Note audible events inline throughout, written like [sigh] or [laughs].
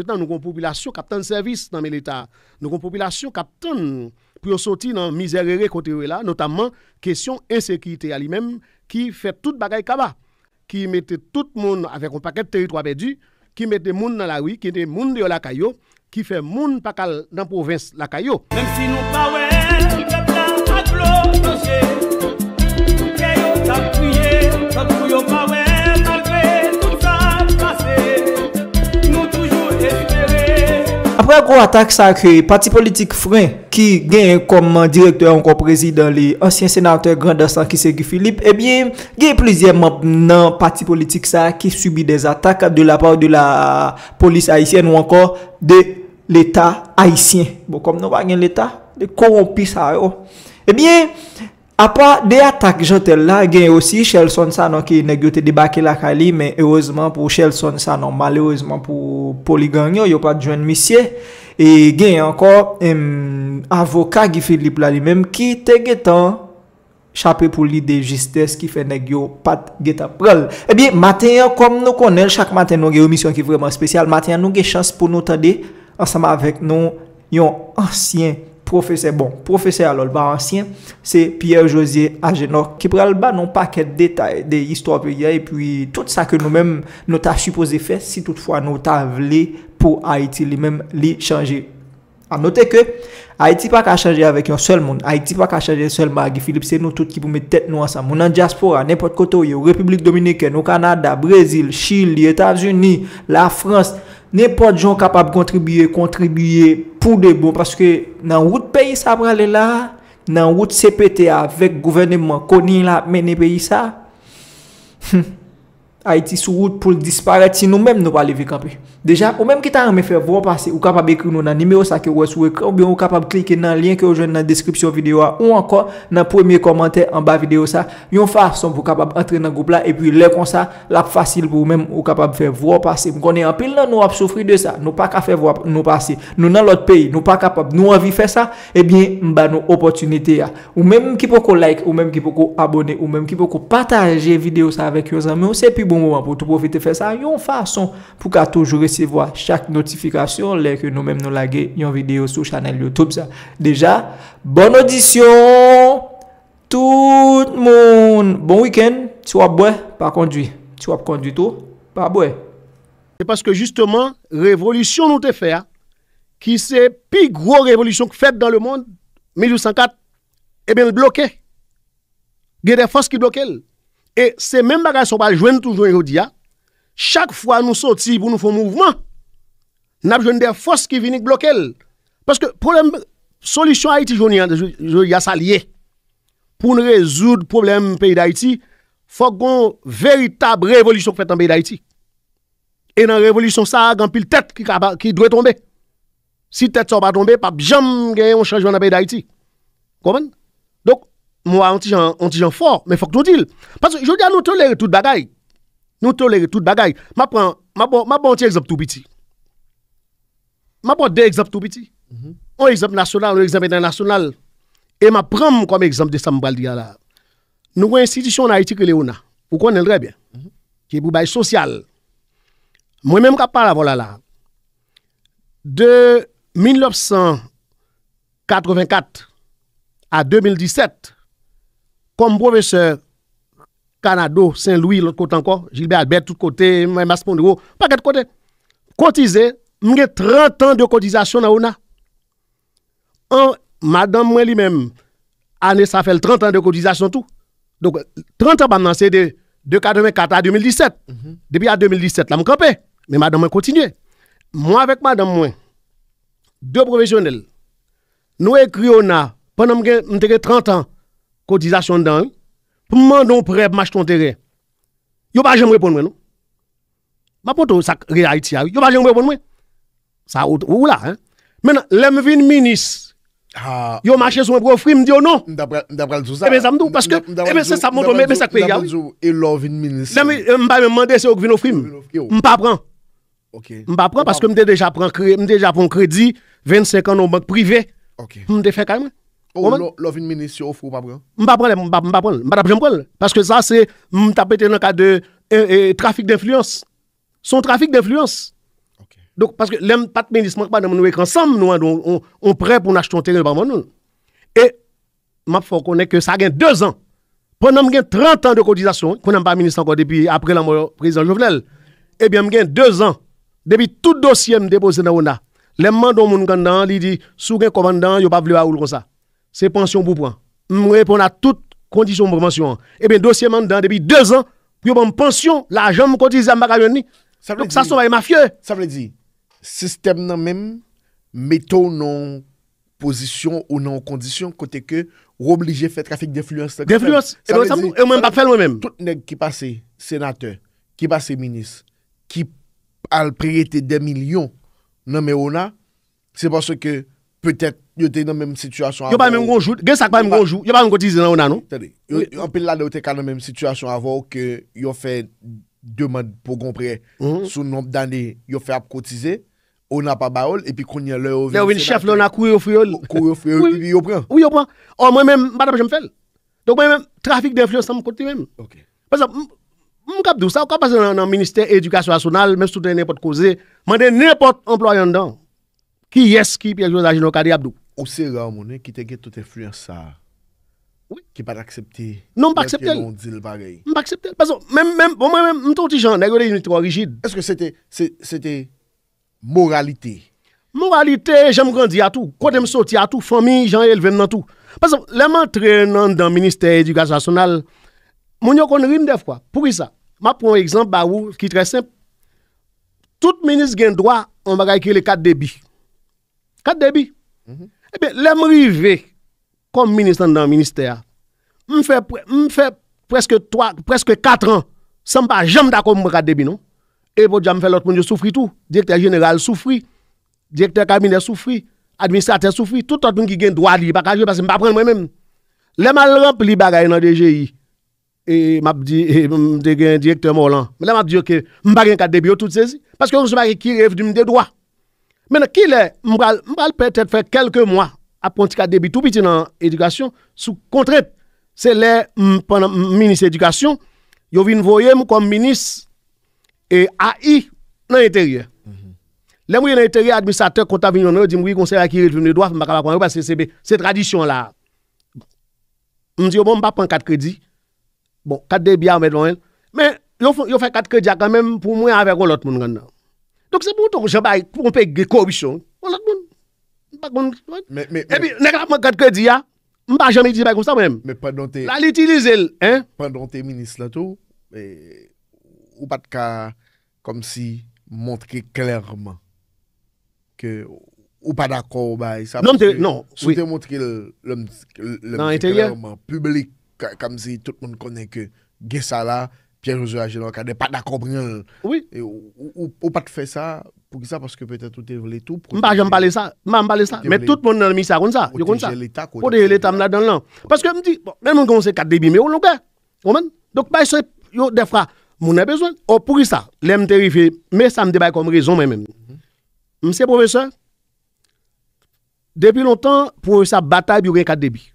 Nou kon populasyon kapten servis nan men l'Etat, nou kon populasyon kapten priyo soti nan mizerere kotewe la, notamman kesyon ensekirite a li men ki fe tout bagay kaba, ki mete tout moun avek an paket teritwa bedi, ki mete moun nan la wik, ki mete moun diyo la kayo, ki fe moun pakal nan provins la kayo. apre a gro atak sa ki pati politik frem ki genye kom direktyon kom prezident li ansyen senatè grandasan ki seki Filip, e eh bie genye plizye manp nan pati politik sa ki subi des atak de la par de la polis Haitien ou ankon de l'Etat Haitien. Bon, kom nan wak gen l'Etat de korompi sa yo. E eh bie, Apa de atak jote la, gen osi Shelson Sanon ki negyo te debake la ka li, men heurezman pou Shelson Sanon, malheurezman pou Pauli Gagnon, yo pat jwen misye, e gen anko avoka ki Filip la li menm ki te getan chapè pou li de jistès ki fe negyo pat getan pral. Ebi, eh maten ya kom nou konel, chak maten nou ge omisyon ki vreman spesyal, maten ya nou ge chans pou nou tade ansama avèk nou yon ansyen Profese, bon, profese alol ba ansyen, se Pierre-Josie Agenor ki pral ba nou paket detay de yistro api ya E puis tout sa ke nou men nou ta supose fe si tout fwa nou ta vle pou Haiti li men li chanje A note ke, Haiti pa ka chanje avek yon sel moun, Haiti pa ka chanje sel bagi, Philippe se nou tout ki pou me tet nou asan Mounan diaspora, nepot koto, yo Republik Dominik, yo Kanada, Brazil, Chile, Etats-Unis, la France Ne pot joun kapab kontribuye, kontribuye pou de bon. Paske nan wout peyi sa prale la, nan wout CPTA vek gouvernement konin la mene peyi sa. Hmm, Ha iti sou wout pou disparat si nou menm nou pali vi kampi. Deja, ou menm ki ta an me fè vwa pasi, ou kapab ekri nou nan nime ou sa ki wè sou ekran, ou kapab klike nan lien ki ou jwenn nan deskripsyon videwa, ou ankon nan premiè komantè an ba videyo sa, yon fà son pou kapab entre nan goup la, e pi lè kon sa, la pou fasil pou ou menm ou kapab fè vwa pasi. Mwen konè an pil nan nou ap soufri de sa, nou pa ka fè vwa nou pasi. Nou nan lot peyi, nou pa kapab nou avi fè sa, e bi mba nou opotunite ya. Ou menm ki pou ko like, ou menm ki pou ko abone, pour tout profiter faire ça. Une façon pour qu'à toujours recevoir chaque notification les que nous même nous laguer une vidéo sur channel YouTube ça. Déjà, bonne audition tout le monde. Bon week-end. Tu vas boire, pas conduire. Tu vas conduire tout, pas boire. C'est parce que justement, révolution nous te fait, hein, qui c'est plus gros révolution faite dans le monde, 1804, et eh bien, bloqué. Il y a des forces qui bloquent. E se men bagay sou pa jwen toujwen yon diya, chak fwa nou soti pou nou fwen mouvman, nap jwen de fos ki vinik blok el. Paske solisyon Haiti jouni yon, yon yasa liye, pou nou rezoud problem peyi d'Haiti, fok goun veritab revolisyon k fèt nan peyi d'Haiti. E nan revolisyon sa, gampil tèt ki dwe tombe. Si tèt sou pa tombe, pa bjam gen yon chanjwen nan peyi d'Haiti. Komèn? moi, on dit fort, mais il faut que nous disons. Parce que je dis à nous tout le bagaille. Nous tout le bagaille. Je prends ma bon exemple tout petit. Je prends deux exemples tout petit mm-hmm. Un exemple national, un exemple international. Et je prends comme exemple de Sambaldia là. Nous avons une institution en Haïti que Léona. Vous connaissez très bien. Mm-hmm. Qui est pour bail social. Moi-même, je parle voilà là. De 1984 à 2017, comme professeur Canado, Saint-Louis, l'autre côté encore, Gilbert Albert, tout côté, Mas pas de côté. Cotisé, 30 ans de cotisation dans madame, moi lui-même, année, ça fait 30 ans de cotisation tout. Donc, 30 ans c'est de, 2004 à 2017. Mhm. Depuis à 2017, là, me campé. Mais madame, moi continue. Moi, avec madame, moi, deux professionnels, nous écrivons pendant 30 ans cotisation dedans, pour demander prêt pour m'acheter ton terrain. Yo pas jamais répondre non. Ma poto ça yo pas jamais répondre Ça ou là hein. Maintenant, l'aime ministre. Ah, yo marché sur un profil, oh, non. D'après tout ça. ça me parce que eh ne ben, ça montre mais ça paye. Et love ministre. Là me pas demander c'est au pas prendre. pas parce que suis déjà prend me déjà crédit 25 ans en banque privée. OK. fait même ou love ministre, faut pas prendre M'pa prendre, m'pa m'pa prendre, m'pa prendre parce que ça c'est m'ta pété dans cas de trafic d'influence. Son trafic d'influence. Donc parce que l'aime pas de ministre pas dans mon ensemble nous hein, on on prêt pour acheter un terrain par nous. Et m'a faut connaître que ça gagne deux ans. Pendant que 30 ans de cotisation, qu'on n'a pas ministre encore depuis après la mort président Jovenel. Eh bien, j'ai deux ans. Depuis tout dossier me déposé dans l'ONA. Les mandats mon là, il dit, sous un commandant, il pas voulu à comme ça c'est pension pour point. Je m'm réponds à toutes conditions de pension. Et eh bien, dossier depuis deux ans, pour une pension, l'argent me cotise à Donc, Ça Donc, ça, c'est mafieux. Ça veut dire, système non même, mettons non position ou non condition, côté que, obligé de faire trafic d'influence. D'influence. Et eh ben, eh, moi, je pas faire moi-même. Tout nègre qui passe sénateur, qui passe ministre, qui a prêté des millions, non mais on a, c'est parce que Pe tèk yo tèk nan mèm situasyon avò. Yo pa mèm gonjou. Gen sak pa mèm gonjou. Yo pa mèm kotize nan ou nan ou. Tèdèk. Yo pèl la de yo tèk an nan mèm situasyon avò ke yo fè dèmèd pou komprè mhm. sou nop danè yo fè ap kotize ou nan pa baol epi konye lè ou vin. Lè ou vin chef lè ou nan kouye ou fuyol. Kouye ou fuyol. Ou yo pwen. Ou yo pwen. Ou oh, mwen mèm bata pa jèm fèl. Dok mwen mèm trafik dèm fuyol sa mèm kotize mèm. Ok. Ki yes, ki pi ek zon ajin no kadi Abdo. Ou se la, ou mounen, eh, ki te get tout efluens sa, ki pa aksepti, non, ki la ki yon dil vare. M pa aksepti, pason, m touti jan, negyo de yon litro rigid. Ese ke se te moralite? Moralite, jen m randi a tou, kou de m soti a tou, fami, jan, el ve m nan tou. Pason, lè m antre nan, dans Ministè Edi Gâse Rasonal, moun yo kon rime def, kwa? M apon ekzamp, barou, ki tre semp, tout Ministè gen droit, on m baga ekri le kat de bih. 4 débits. Mhm. Eh bien, les rivé comme ministre dans le ministère, me fais presque 3, presque 4 ans, sans pas jamais d'accord avec 4 débits, non? Et pour me faire l'autre monde, souffrir souffre tout. Directeur général souffre, directeur cabinet souffre, administrateur souffre, tout le monde qui a le droit de parce que je ne pas prendre moi-même. Les mal rempli dans le DGI, et m'a dit, directeur Molan, mais là m'a dit que je ne pas 4 débits, tout ceci, parce que je ne sais pas qui rêve de me droit. Mwen a ki lè, mwen al pèr tèd fè kelke mwa, apontika debi, tout biti nan edukasyon, sou kontre, se lè, mwen panan, minis edukasyon, yo vin voye mwen kon minis, e a yi nan eteryè. Lè mwen nan eteryè, administrateur kontavinyon, di mwen yi konsey akiril, mwen edwa, mwen baka bakon, se tradisyon la. Mwen di yo mwen bon, pa pan kat kredi, bon, kat debi a, mwen lwen, men, yo fè kat kredi a, mwen mwen pou mwen avek o lot mwen gand nan. Tok se bon ton jen bay pou mwen pe ge ko wishon. Ou lak mwen, mwen pa kon. E pi, nek la mwen katke di ya. Mwen pa jen me di bay kon sa mwen. Me padon te. La li ti li zel. Padon te, minis la tou. Ou pat ka, kom si, montre ke klerman. Ke, ou pa da ko bay. Non te, non. Ou te montre ke lom, lom te klerman. Publik, kam si, tout mwen konen ke. Gessala. Pierre-Joseph Agèlant, kade pat da komprenyon. Oui. Ou pat fè sa, pou ki sa, parce que peut-être tout est volé tout. Mpa, jè m'pallé sa, mpa m'pallé sa, mè tout moun nan mi sa kon sa, yon kon sa. Pote jè l'état mna dan lan. Parce que mdi, mè moun kon se kat debi mè ou l'on kè. Koumen? Dok pa yon se, yon defra, moun nè bezwen. Ou pou ki sa, lè m terifi, mè sa mde bay kon m rezon mè mè. Mse professeur, debi lontan, pou ki sa batay bi yon gen kat debi.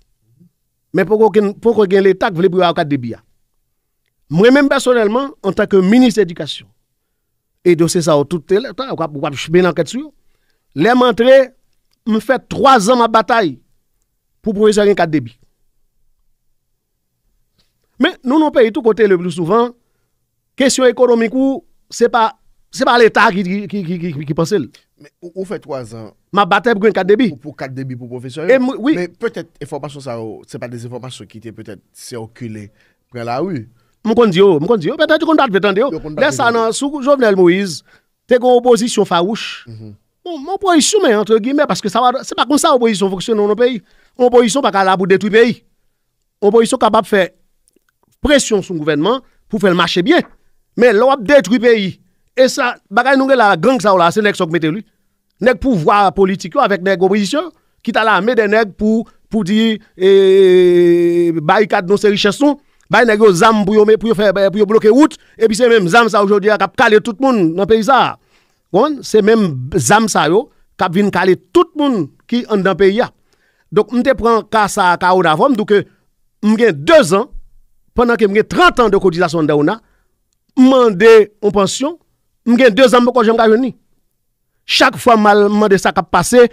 Mè pou kon gen l'état Mwen men mpersonelman, an tanke Ministre d'Education, edyo se sa ou toutel, lè man tre, mwen fè 3 an mwen batay pou profesyonel yon kat debi. Men nou nou pe yon tout kote le blou souvan, kesyon ekonomikou, se pa l'Etat ki pense lè. Mwen fè 3 an, mwen batay pou kat debi pou profesyonel, men peut-èt, se pa de zèfouman chou ki te peut-èt se okule pre la ouy. Je dit oh, m'ont dit oh, peut-être ils vous dire, peut-être Dès ça, non, sous le gouvernement Moïse, t'as une opposition farouche. Moi, pour y suivre, entre guillemets, parce que ça, c'est pas comme ça, opposition fonctionne dans nos pays. Opposition pas qu'à capable de le pays, opposition capable de faire pression sur le gouvernement pour faire marcher bien. Mais l'abord détruire le pays, et ça, ce que nous avons la gang, ça ou lui politique avec une opposition qui ta l'armée des n'importe pour pour dire barricade dans ces richesses. Bay nan yo zam pou yo me pou yo bloke wout, epi se men zam sa oujodi a kap kale tout moun nan pey sa. Kwan, se men zam sa yo kap vin kale tout moun ki an dan pey ya. Dok mte pran kasa ka ou davon, dou ke mwen gen 2 an, pwennan ke mwen gen 30 an de kodizasyon an da ou na, mwen gen 2 an mwen konjen mwen kajeni. Chak fwa mwen gen sa kap pase,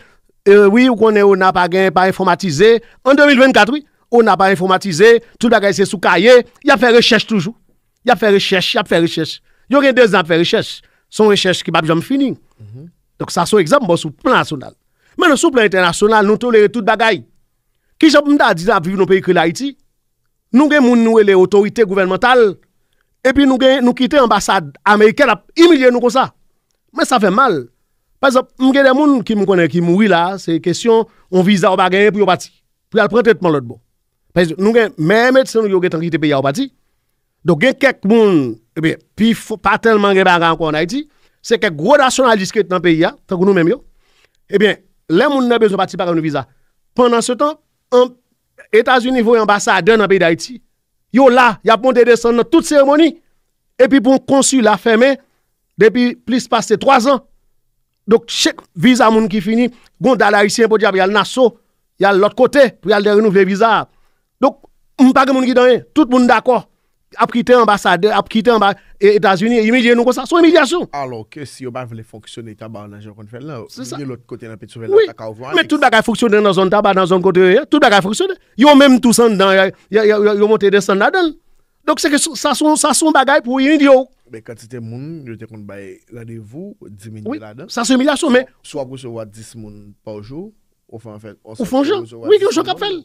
wii euh, ou konen ou na pa gen, pa informatize, an 2024 wii. on n'a pas informatisé, tout le bagage c'est sous cahier, il a fait recherche toujours. Il a fait recherche, il a fait recherche. Il y a deux ont fait recherche. Son recherche qui va jamais fini. Mhm. Donc ça, c'est un exemple sur le plan national. Mais sur le plan international, nous tolérons tout bagaille. Qui a dit à vivre dans le pays que l'Haïti? Nous avons nous les autorités gouvernementales et puis nous nous quitté l'ambassade américaine à humilier nous comme ça. Mais ça fait mal. Par exemple, nous des gens qui me connaissent qui mourent là, c'est question on visa au bagage puis on parti. Puis prendre prend traitement l'autre bon. Parce que nous, même médecins, nous avons quitté le pays à parti. Donc, il y a quelques gens, eh puis pas tellement de choses encore en Haïti, c'est quelques gros nationalistes qui est dans le pays, hein, tant que nous-mêmes. Eh bien, les gens n'ont besoin de partir par un visa. Pendant ce temps, les États-Unis vont ambassadeur dans le pays d'Haïti. Yo là, il y a descendre dans toute cérémonie. Et puis, pour un consulat fermé, depuis plus de trois ans. Donc, chaque visa qui finit, il y gondal haïtien pour dire, il y a le Nassau, il y a l'autre côté, pour y le renouveler visa. Donc, on pas monde qui donne, tout le monde d'accord. A quitté ambassadeur, a quitté États-Unis, humilier nous comme ça, son humiliation. Alors que si on ne voulez fonctionner tabac dans la zone fait là, de l'autre côté dans petite oui. Mais tout bagage fonctionne dans la zone tabac, dans la zone côté, hein. tout bagage fonctionne. Ils ont même tout ça dedans, ils ont monté des sangs là-dedans. Donc c'est que ça sont ça sont bagaille pour humilier. Mais quand c'était moun, je te kon bay rendez-vous 10 minutes oui, là-dedans. Ça c'est humiliation mais soit vous recevoir 10 moun par jour, au fait en fait on fait Oui, je capable.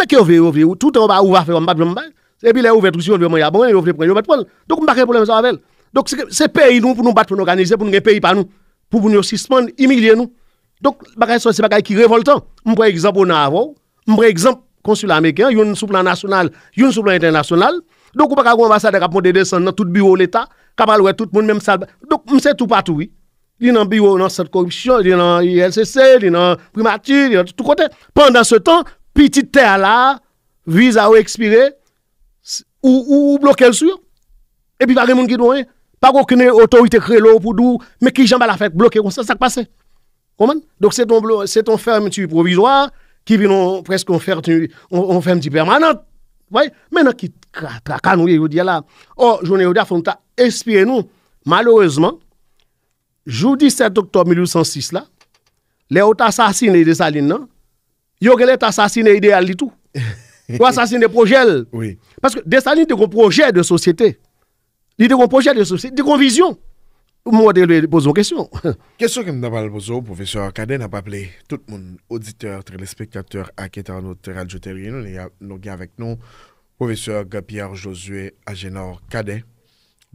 Mais qui ouvert, ou tout en bas, ouvert, on va faire, on va Et puis, là ouvert, tout si on veut, on va bon, on Donc prendre, on va prendre. Donc, on pas faire problème avec elle. Donc, c'est pays, nous, pour nous battre, pour nous organiser, pour nous pays par nous, pour nous suspendre, humilier nous. Donc, c'est des bagages qui révoltant. Par exemple, au a avant, par exemple, consul américain, il y a sous plan national, il y a sous plan international. Donc, on va avoir un ambassade qui monter descendre dans tout bureau de l'État, qui va tout le monde, même ça Donc, c'est tout partout, oui. Il y a un bureau dans cette corruption, il y a un ILCC, il y a un primature, il y a tout côté. Pendant ce temps, petite terre là, visa à expiré ou, ou bloqué le sur. Et puis, pas de monde qui doit, hein. pas aucune autorité créée pour nous, mais qui jamais la fait bloquer, comme ça, ça passe. Comment? Donc, c'est ton, ton fermeture provisoire qui vient presque en fermeture, on, permanente. voyez? Maintenant, qui traque nous, il dit là, oh, journée on font inspiré nous. Malheureusement, jour 17 octobre 1806 là, les autres assassinés des Salines, hein, yo un assassiné idéal du tout. Ou assassiné projet. Oui. Parce que Dessaline, de un projet de société. Il a un projet de société, une vision. Moi, je lui pose une question. question que nous vais poser le professeur Cadet, n'a pas appelé tout le monde, auditeur, téléspectateur, y radio nous avons avec nous, professeur Pierre Josué Agenor Cadet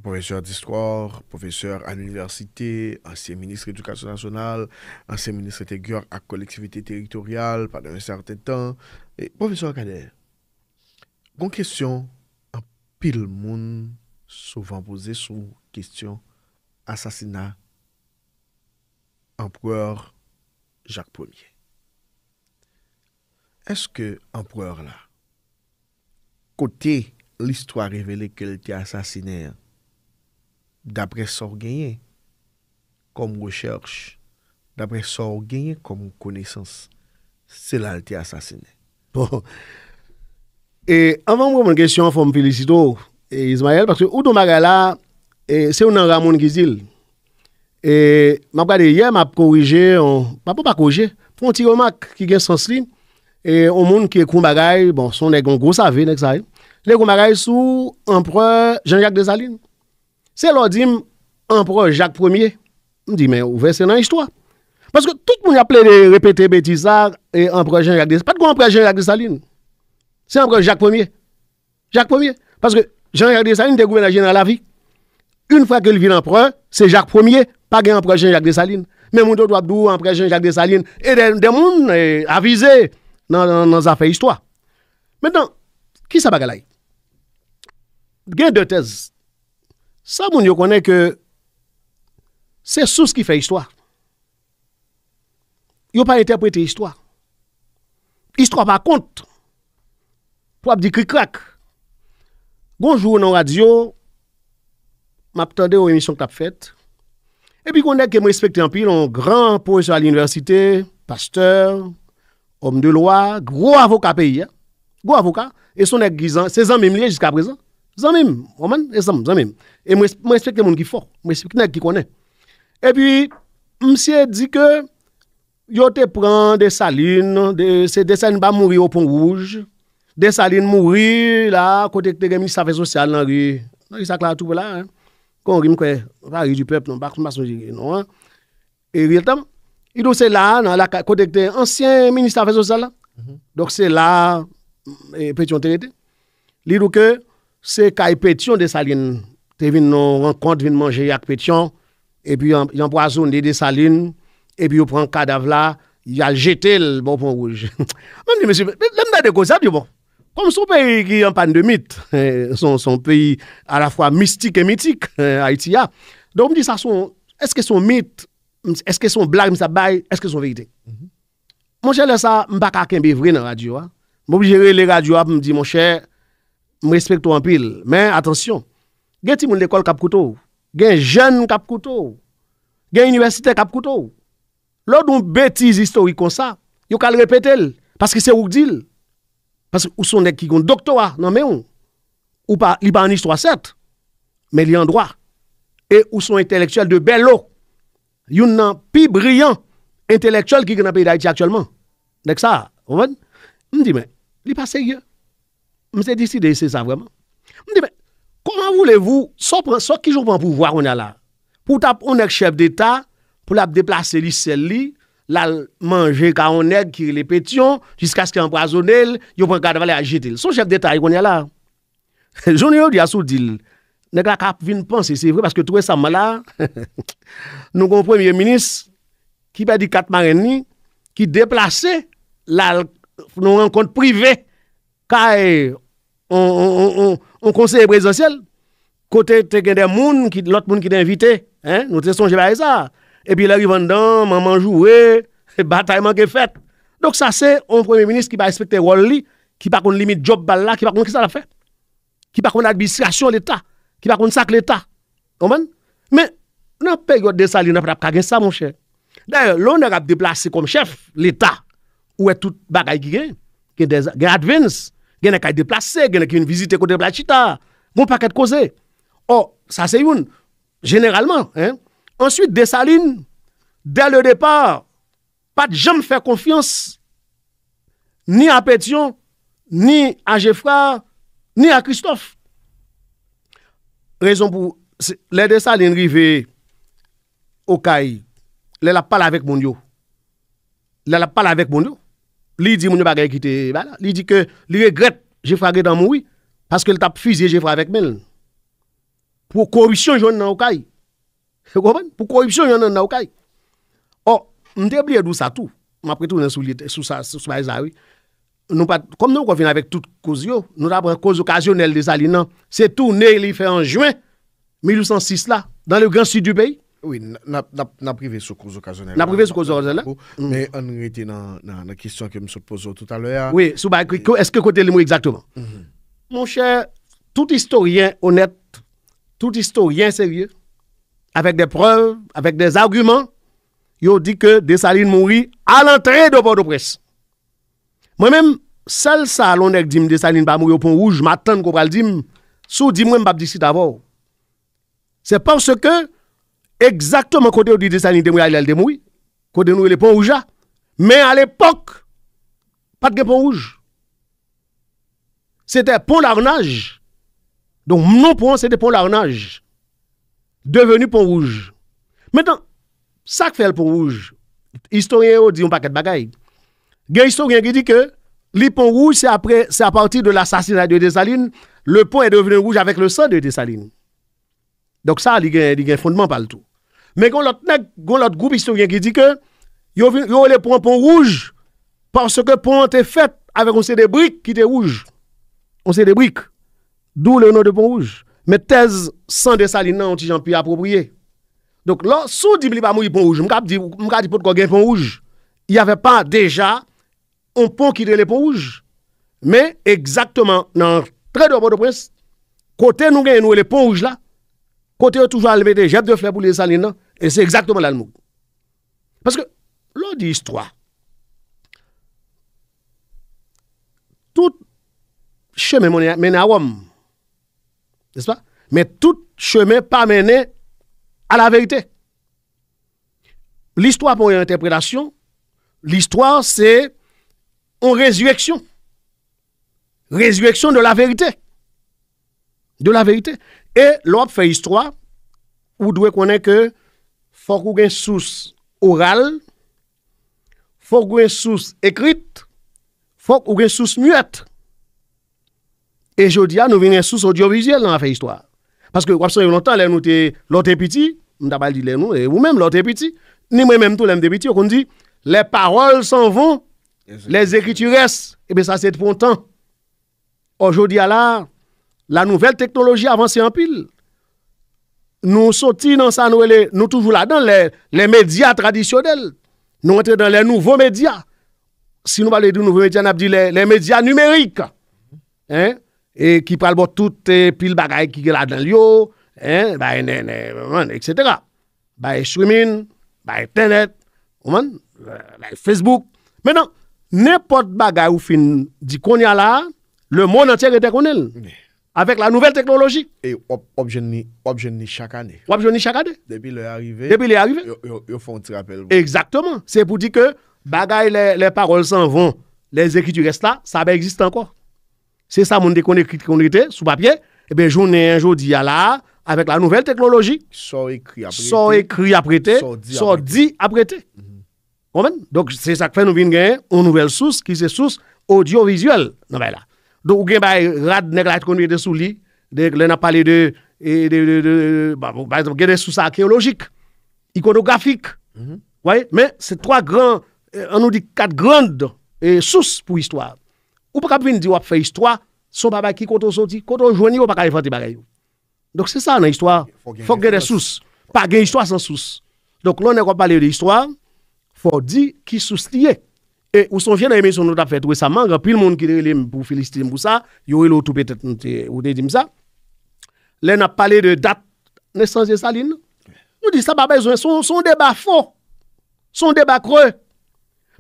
professeur d'histoire, professeur à l'université, ancien ministre de l'Éducation nationale, ancien ministre guerres à collectivité territoriale pendant un certain temps. Et professeur Kader, une question en pile monde souvent posée sous question assassinat empereur Jacques Ier. Est-ce que empereur là, côté l'histoire révélée qu'elle était assassiné, hein, Dapre sor genye Kom gwo chersh Dapre sor genye kom koneysans Se lal ti asasine Bon E anvan mwen mwen gesyon fom felisito E Ismael Ou do magay la e, Se ou nan ramoun gizil E mabade ye mab korije Mabou mabakorije Pwonti yon mak ki gen sasli E o moun ki kou magay Bon son negon gwo save Negon magay sou Anpwen janjak de salin Se lor di m empre Jacques 1er, m di men ouve, se nan histwa. Paske tout moun aple de repete betisar e empre Jean-Jacques Desalines. Patkou empre Jean-Jacques Desalines? Se empre Jacques 1er. Paske Jean-Jacques Desalines de gouvenajen nan la vi. Un fwa ke l vile empre, se Jacques 1er, pa gen empre Jean-Jacques Desalines. Men moun tout wak dou empre Jean-Jacques Desalines. E de moun avize nan zafè histwa. Men dan, ki sa baga lai? Gen de tez. Ça, mon yo connaît que c'est ce qui fait histoire. Yo pas interprété histoire. Histoire par contre. Pour dire cri crac Bonjour dans radio. M'attendais aux émissions que t'as faites. Et puis on est que me respecte en pile, un grand professeur à l'université, pasteur, homme de loi, gros avocat pays, hein. gros avocat, et son église, ses ans jusqu'à présent zanmim, waman, e eh, zanm, zanmim. E je respecte moun ki font, mwen respecte nek ki Et puis, pi, msye di ke, yo te prend des salines, de, se de saline ba mouri au Pont rouge, des salines mouri la, côté te gemi safe sosyal nan ri, nan sak la toupe la, kon du peuple, non, bak mason non, E tam, ido se la, nan la kote te ansyen là, mm-hmm. sosyal mm, la, Se ka e petyon de saline, te vin nan renkont, vin manje yak petyon, epi yon boazon de saline, epi yon pran kadaf la, yon jete l bobon rouge. [laughs] Mwen di mwen si, lem da de goza di bon. Kom son peyi ki yon pande de mit, [laughs] son peyi a la fwa mistik e mitik, euh, Haitia. Don mwen di sa son, eske son mit, eske son blag, eske son verite. Mwen mm-hmm. chè le sa, mwen baka akèm bi vre nan radyo. Mwen bi jere le radyo ap, mwen di mwen chè, Mwen respekto anpil. Men, atensyon. Gen ti moun dekol Kapkoutou. Gen jen Kapkoutou. Gen universite Kapkoutou. Lò doun betiz historik kon sa. Yon kal repete l. Paske se wouk dil. Paske ou son dek ki kon doktora nan men ou. Ou pa li pa anistwa set. Men li an droit. E ou son intelektuel de bello. Yon nan pi brian intelektuel ki kon api da iti akchèlman. Nek sa. Mwen di men. Li pa se yon. Mwen se diside se sa vreman. Mwen se dibe, koman voule vou, so ki joun pou an pouvwa kwenye la? Pou tap on ek chef d'Etat, pou la deplace li sel li, la manje ka on ek ki li petyon, jiska skan embrasonel, yo pou an gade valer a jetil. So chef d'Etat yon kwenye la? Joun yo di aso dil. Nek la kap vin panse, se vre, paske touwe sa mwen la, nou kon premier minis, ki pedi katman enni, ki deplase, la nou renkont privé, kare, onkwen, on conseil présidentiel côté te gen des moun qui l'autre moun qui invité hein nous te pas à ça et puis là ils dans, maman jouer [laughs] bataille est fait donc ça c'est un premier ministre qui va respecter rôle qui va limiter limite job va là qui pas faire ça la fait qui pas qu'on administration l'état qui va qu'on ça que l'état comment mais dans période de ça il n'a pas de ça mon cher d'ailleurs l'on a déplacé comme chef l'état où est toute bagaille qui est, qui des advance Genè kaye deplase, genè ki vin vizite kote Blachita, moun pa ket koze. Or, sa se youn, generalman. Ansyit Desaline, der le depar, pat jem fè konfians, ni a Petion, ni a Jeffra, ni a Christophe. Rezon pou, le Desaline rive, le Desaline rive, okay, le la pal avek moun yo. Le la pal avek moun yo. Li di moun yo bagay ki te bala, li di ke li regret jifra ge dan moui, paske l tap fizye jifra vek men. Po korupsyon joun nan wakay. Po korupsyon joun nan wakay. Or, m te bliye dousa tou, m apre tou nan sou sa, sou sa, sou sa yi zawi, nou pat, kom nou kon vin avek tout kouz yo, nou tabre kouz okasyonel de zali nan, se tou ne li fe an jwen, 1806 la, dan le gran si du beyi, Oui, n'a privé sous cause occasionnelle. N'a privé sous cause occasionnelle. Hein? Mm. Mais on était dans la question que je me posée tout à l'heure. Oui, est-ce que côté le mot exactement mm-hmm. Mon cher, tout historien honnête, tout historien sérieux, avec des preuves, avec des arguments, il dit que Dessalines mourit à l'entrée de Port-au-Prince. Moi-même, seul ça, l'on dit que Dessalines va mourir au Pont Rouge, m'attends qu'on va le dire, sous dit moi, je ne pas d'abord. C'est parce que Exactement côté où dit de il de démourir. Côté nous le pont rouge Mais à l'époque, pas de pont rouge. C'était pont larnage. Donc mon pont c'était pont larnage. Devenu pont rouge. Maintenant, ça fait le pont rouge. Historien dit un paquet de bagaille. Il historien qui dit que le pont rouge, c'est à partir de l'assassinat de Dessaline. le pont est devenu rouge avec le sang de Dessaline. Dok sa li gen fondman pal tou. Men kon lot nek, kon lot goup historien ki di ke, yo le pon pon rouj, porske pon te fep ave kon se de brik ki te rouj. Kon se de brik. Dou le nou de pon rouj. Men tez san de sa li nan an ti jan pi apropoye. Donk lo, sou di li pa mou yi pon rouj, mka di pot kon gen pon rouj, yave pa deja, on pon ki de le pon rouj, men ekzaktman nan tre do bon do prens, kote nou gen nou le pon rouj la, Côté toujours à mettre jet de fleurs pour les salines, et c'est exactement là le mot. Parce que l'histoire, Tout chemin mène à l'homme. N'est-ce pas? Mais tout chemin pas mené à la vérité. L'histoire pour une interprétation, l'histoire c'est une résurrection. Résurrection de la vérité. De la vérité. E lop fe istwa, ou dwe konen ke fok ou gen sous oral, fok ou gen sous ekrit, fok ou gen sous nyet. E jodia nou venen sous audiovisuel nan la fe istwa. Paske wap se yon notan, lèm nou te lop te piti, mdabal di lèm nou, e wou men lop te piti, ni mwen men mtou lèm te piti, ou kon di, lè parol san vou, lè zekritu res, ebe sa set pon tan. O jodia la, La nouvel teknoloji avanse an pil. Nou soti nan sa nouwele, nou toujou la dan, le media tradisyonel. Nou ente dan le nouvo media. Si nou bali di nouvo media, nabdi le media numérique. Eh? E ki pral bo tout pil bagay ki gela dan yo. Eh? Ba e ne, ne, ne, etc. Ba e shwimin, ba e tenet, ouman, ba e Facebook. Menan, nepot bagay ou fin di konya la, le moun anter etekonel. Ne. Avèk la nouvel teknoloji. E wapjen ni chakane. Wapjen ni chakane. Depi le arrive. Depi le arrive. Yo fon ti rappel. Eksaktman. Se pou di ke bagay le parol san von. Le zekritu resla. Sa be eksiste anko. Se sa moun dekone kritikonrite sou papye. Ebe eh jounen enjou di ala. Avèk la nouvel teknoloji. So ekri aprete. So ekri aprete. So di aprete. Omen. Donk se sak fe nou vin gen. Ou nouvel sous. Ki se sous audiovisuel. Non vè la. Do ou gen bay rad negra et konye de sou li, de lè na pale e, de, de, de, de, bon, de, gen de sou sa akeologik, ikonografik, wè, men, se 3 gran, an nou di 4 grand, sou pou istwa. Ou pa kap vin di wap fe istwa, sou pa bay ki konton soti, konton jouni wap pa kare fante bagay yo. Dok se sa nan istwa, fok gen de sou, pa gen istwa san sou. Dok lè nan wap pale de istwa, fok di ki sou siye. E, ou son fye nan emisyon nou ta fet wè sa man, pi l moun ki de lèm pou filistim pou sa, yo e lou toupe te ou de dim sa, lè na pale de dat, nè sansye salin, nou di sa ba bezon, son deba fò, son deba kre,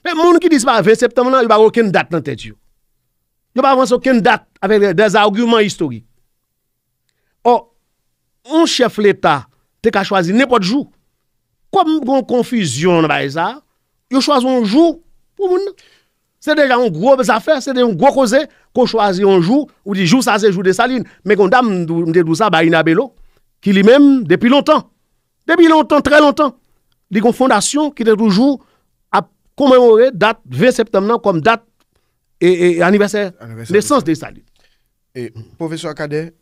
men moun ki dispa 20 septembran, lè ba wè ken dat nan tet yo. Yo pa avans yo ken dat, avèk desa argumant histori. O, moun chef l'Etat, te ka chwazi nepojou, kwa moun konfisyon nan ba e sa, yo chwazi moun jou, C'est déjà une grosse affaire, c'est déjà une grosse cause qu'on choisit un jour, ou dit jour ça c'est jour de saline. Mais qu'on dame de tout ça, Bahina Bello, qui lui-même, depuis longtemps, depuis longtemps, très longtemps, les fondations qui est toujours à commémorer date 20 septembre comme date et, anniversaire, naissance de Saline. Et professeur Cadet,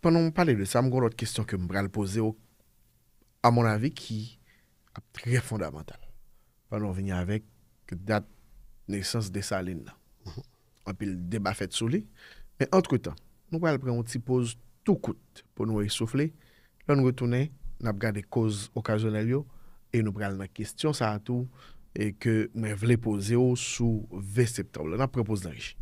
pendant je parle de ça, j'ai autre question que je vais poser, à mon avis, qui est très fondamentale. Pendant venir avec ke dat nesans desaline la. Anpil deba fèt sou li, men antre tan, nou pral pran mouti pose tou kout pou nou e soufli, lan nou retounen, nan pral de koz okazyonel yo, e nou pral nan kistyon sa an tou, e ke men vle pose yo sou V septembre, nan pran pose nan richi.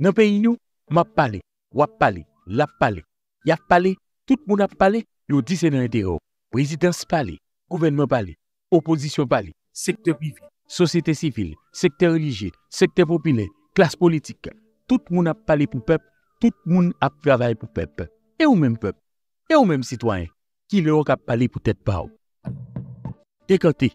Nan pey inyo, map pale, wap pale, lap pale, yaf pale, tout moun ap pale, yo disen an ete yo, prezidans pale, gouvenmen pale, oposisyon pale, sekte vivi, Sosite sifil, sekte religi, sekte popine, klas politik, tout moun ap pale pou pep, tout moun ap fervay pou pep, e ou men pep, e ou men sitwany, ki lè ok ap pale pou tèt pa ou. Dekote.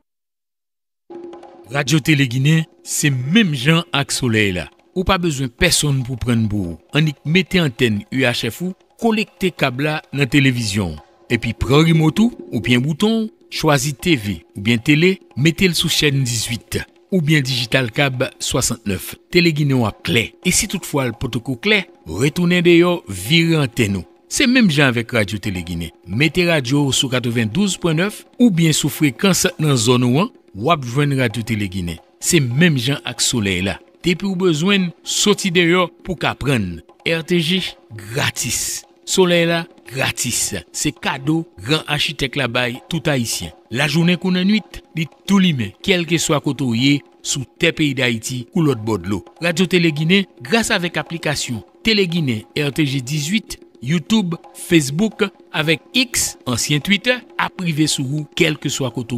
Radio Tele Guinea, se menm jan ak soley la. Ou pa bezwen person pou pren bo, anik mette antenne UHF ou kolekte kabla nan televizyon. E pi prori motou, ou pien bouton, Chwazi TV oubyen tele, metel sou chen 18 oubyen digital cab 69. Tele Gine wap kle. E si toutfwa l potoko kle, retounen deyo viri anteno. Se menm jan avèk radio Tele Gine. Mete radio sou 92.9 oubyen sou frekans nan zon 1, wap ven radio Tele Gine. Se menm jan ak soley la. Depi ou bezwen, soti deyo pou kapren. RTG gratis. Soleil là, gratis. C'est cadeau, grand architecte là-bas, tout haïtien. La journée qu'on a nuit, dit tout limé, quel que soit côté sous tes pays d'Haïti ou l'autre bord de l'eau. Radio Télé grâce avec application Télé Guinée RTG 18, YouTube, Facebook, avec X, ancien Twitter, à privé sous vous, quel que soit côté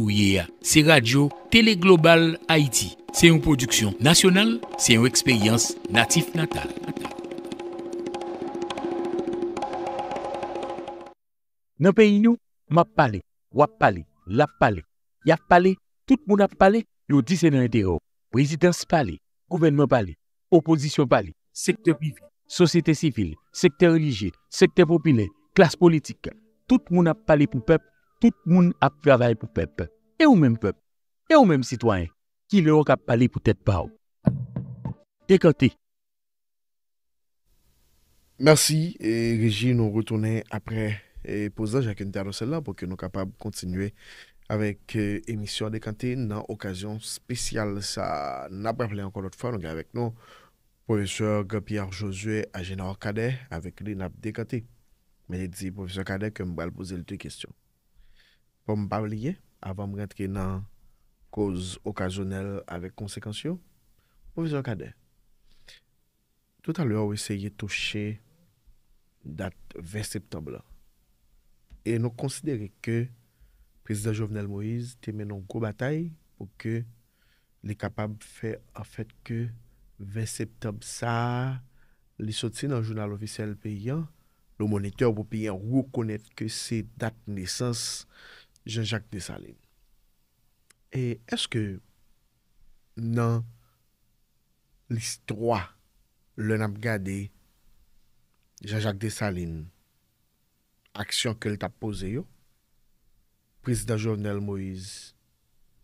C'est Radio Télé Global Haïti. C'est une production nationale, c'est une expérience natif natale. Dans le pays, nous, m'a parlé, nous parlé, l'a parlé, y a parlé, tout le monde a parlé, nous dit c'est Présidence parlé, gouvernement parlé, opposition parlé, secteur privé, société civile, secteur religieux, secteur populaire, classe politique. Tout le monde a parlé pour le peuple, tout le monde a travaillé pour le peuple. Et au même peuple, et au même citoyen, qui leur a parlé pour tête pas. Merci, et Régine, nous retournons après. E pou zan, jèk yon taro sel la pou ki nou kapab kontinwe avèk e, emisyon de kante nan okasyon spesyal. Sa nap ap lè ankon lot fò, nou gen avèk nou, Profesor Gopiyar Josue ajen nan wakade avèk li nap de kante. Meni di Profesor Kade kèm bèl pou zè lè tou kestyon. Pou mbèl liye avèm gèt kè nan kòz okasyonel avèk konsekansyon, Profesor Kade, tout alè wè se yè touche dat 20 septembre la. E nou konsidere ke prezident Jovenel Moïse teme nou gwo batay pou ke li kapab fè an fèt ke 20 septem sa li sotsi nan jounal ofisyel pe yon, lo moniteur pou pe yon wou konèt ke se dat nesans Jean-Jacques de Saline. E eske nan lis 3 le nan ap gade Jean-Jacques de Saline? aksyon ke l ta pose yo, prezident jounel Moïse,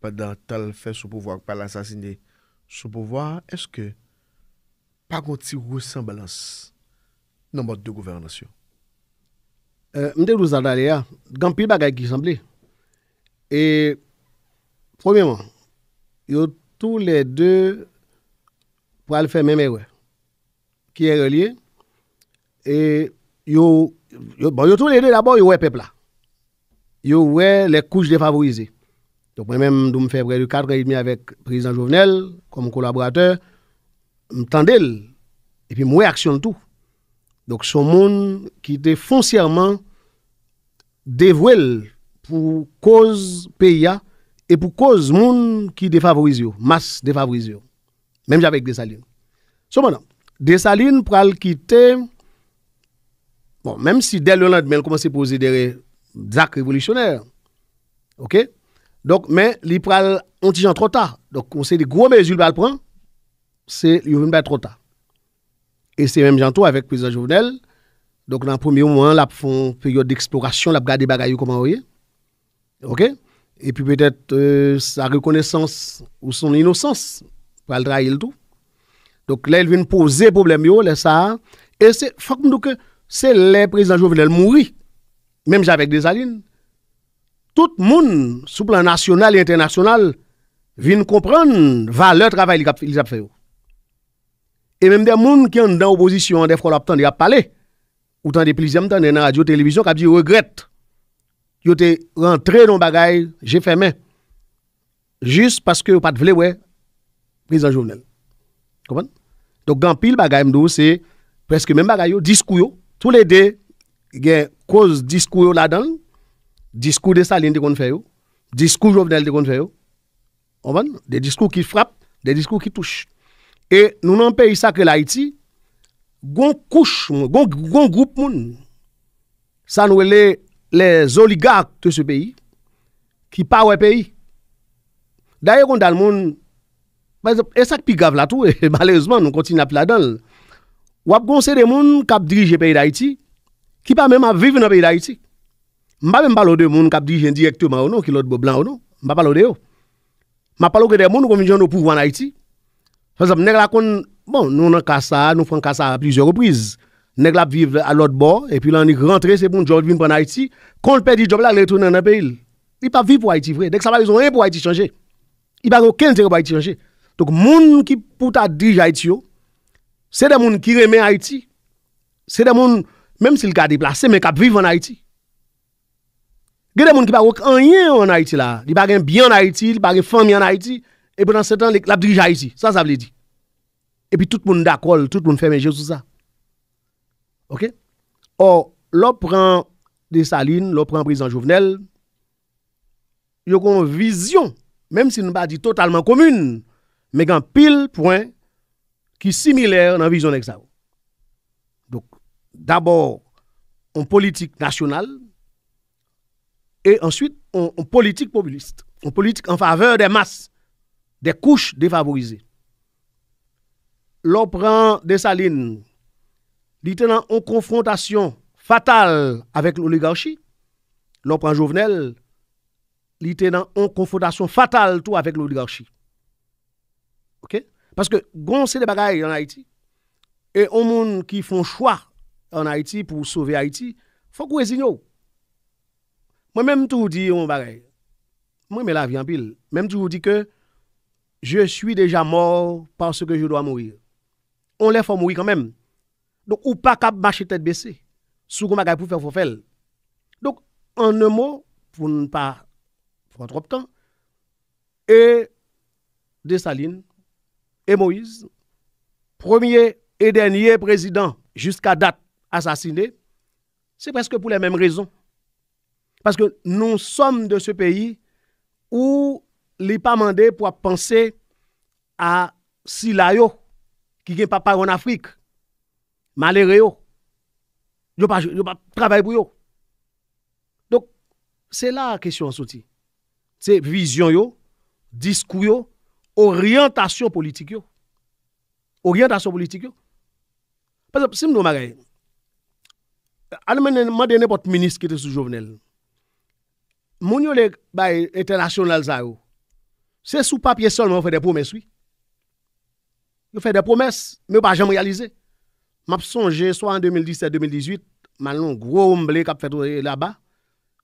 padan tal fe sou pouvoak pa l asasine sou pouvoak, eske pa konti wousan balans nan bot de gouvernasyon? Euh, mde wousan dalè ya, gampi bagay ki sanble, e, premiyman, yo tou le de pou al fe mè mè wè, ki e relye, e, yo ou bon, yo tous les deux d'abord, yo ouais peuple là. Yo ouais les couches défavorisées. Donc moi-même, je me fais près de 4 et demi avec le président Jovenel comme collaborateur. Je et puis je action tout. Donc son monde qui était foncièrement dévoué pour cause pays et pour cause monde qui défavorise, masse défavorise. Même avec des Cependant, pour pral quitter Bon, même si dès le lendemain, elle commence à poser des actes révolutionnaires. OK? Donc, mais prend on trop tard. Donc, on sait des gros mesures qu'il prend c'est qu'il va trop tard. Et c'est même bientôt avec le président Jovenel. Donc, dans le premier moment, fait une période d'exploration, la gardé des comment vous voyez. OK? Et puis peut-être euh, sa reconnaissance ou son innocence pour le trahir tout. Donc là, il vient poser problème, yo, là, ça. Et c'est, faut que c'est le président Jovenel mourit, même avec des alines. Tout le monde, sous plan national et international, vient comprendre valeur travail qu'ils a fait. Et même des gens qui sont dans l'opposition, des fois, ils ont parlé. Ou tant de plusieurs temps dans la radio, télévision, qui ont dit regrette. Ils ont rentré dans le bagage, j'ai fermé, Juste parce que vous pas de président Jovenel. Comprenez? Donc, grand pile bagaille, c'est presque même bagage, discours. Toulè de, gen kouz diskou yo la dan, diskou de oh. salin de kon fè yo, diskou jovnel de kon fè yo, de diskou ki frap, de diskou ki touche. E nou nan pe isak l'Haiti, goun kouch, goun goup moun, san wè le zoligak te se peyi, ki pa wè peyi. Da ye kon dal moun, esak pi gav la tou, e [laughs] malèzman nou kontin ap la dan l, Wap gonsè de moun kap dirije peyi d'Haïti, ki pa mèm ap vive nan peyi d'Haïti. Mba mèm palo de moun kap dirije ndirektouman ou nou, ki lot bo blan ou nou. Mba palo de yo. Mba palo kè de moun konvijon nou pou vwa n'Haïti. Fensèm, nèk la kon, bon, nou nan kasa, nou fwen kasa, plizye repriz. Nèk la vive al lot bo, epi lan ni rentre, sepoun jod vin pou n'Haïti, kon pe di job lak lè trounen nan peyi. I pa vive pou Haïti vre. Dèk sa pa lison, e pou Haïti chanjè. C'est des gens qui remet Haïti. C'est des gens, même s'ils sont déplacés, mais qui vivent en Haïti. Il y a des gens qui n'ont rien en Haïti là. Ils n'ont bien en Haïti, ils n'ont famille en Haïti. Et pendant ce temps, ils en Haïti. Ça, ça veut dire. Et puis tout le monde d'accord, tout le monde fait mes yeux sur ça. OK? Or, l'on de Saline, salines, l'on prend président Jovenel, il y une vision, même si nous ne pas dit totalement commune, mais en pile point qui est similaire dans la vision de Donc, d'abord, en politique nationale et ensuite en politique populiste, en politique en faveur des masses, des couches défavorisées. L'on prend salines il en confrontation fatale avec l'oligarchie. L'on Jovenel, il en confrontation fatale tout avec l'oligarchie. OK Paske gon se de bagay en Haiti, e o moun ki fon chwa en Haiti pou souve Haiti, fok wè zi nou. Mwen mèm tou wou di yo moun bagay. Mwen mèm la vi an pil. Mèm tou wou di ke, je sou deja mor parce ke je do a mouir. On lè fò moui kan mèm. Donk ou pa kap bache tèd bese. Sou kon bagay pou fè fò fèl. Donk an nou moun, pou n pa fò kontrop tan, e de saline, et Moïse, premier et dernier président jusqu'à date assassiné, c'est presque pour les mêmes raisons. Parce que nous sommes de ce pays où les pas mandé pour penser à Silayo, qui est papa en Afrique, malheureux, ne pas, pas travailler pour eux. Donc, c'est là la question en soutien. C'est vision yo, discours oryantasyon politik yo. Oryantasyon politik yo. Paz ap sim nou magay. An mwen mwen dene pot minis ki te sou jovenel. Mwen yo le bay internasyon lal za yo. Se sou papye sol mwen fè de promes wè. Yo fè de promes. Mwen pa jèm realize. Mwen ap sonje so an 2017-2018 man nou gro mble kap fè do la ba.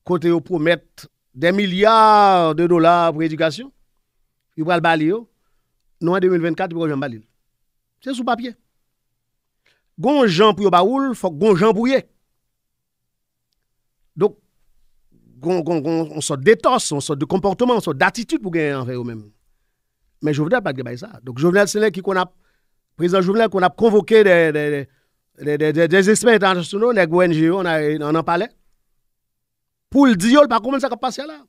Kote yo promet de milyar de dolar pou edukasyon. il va le balayer. Nous, en 2024, il va le balayer. C'est sous papier. Gon gens pour il faut gon gens Donc, gon, gon, gon, on sort d'étos, on sort de comportement, on sort d'attitude pour gagner envers eux même Mais Jovenel pas de ça. Donc, Jovenel Sénat qui qu'on a, président Jovenel qu'on a convoqué des, des, des, des, des, experts internationaux, des ONG, on, a, on en parlait. Pour le dire, pas comment ça a passé là.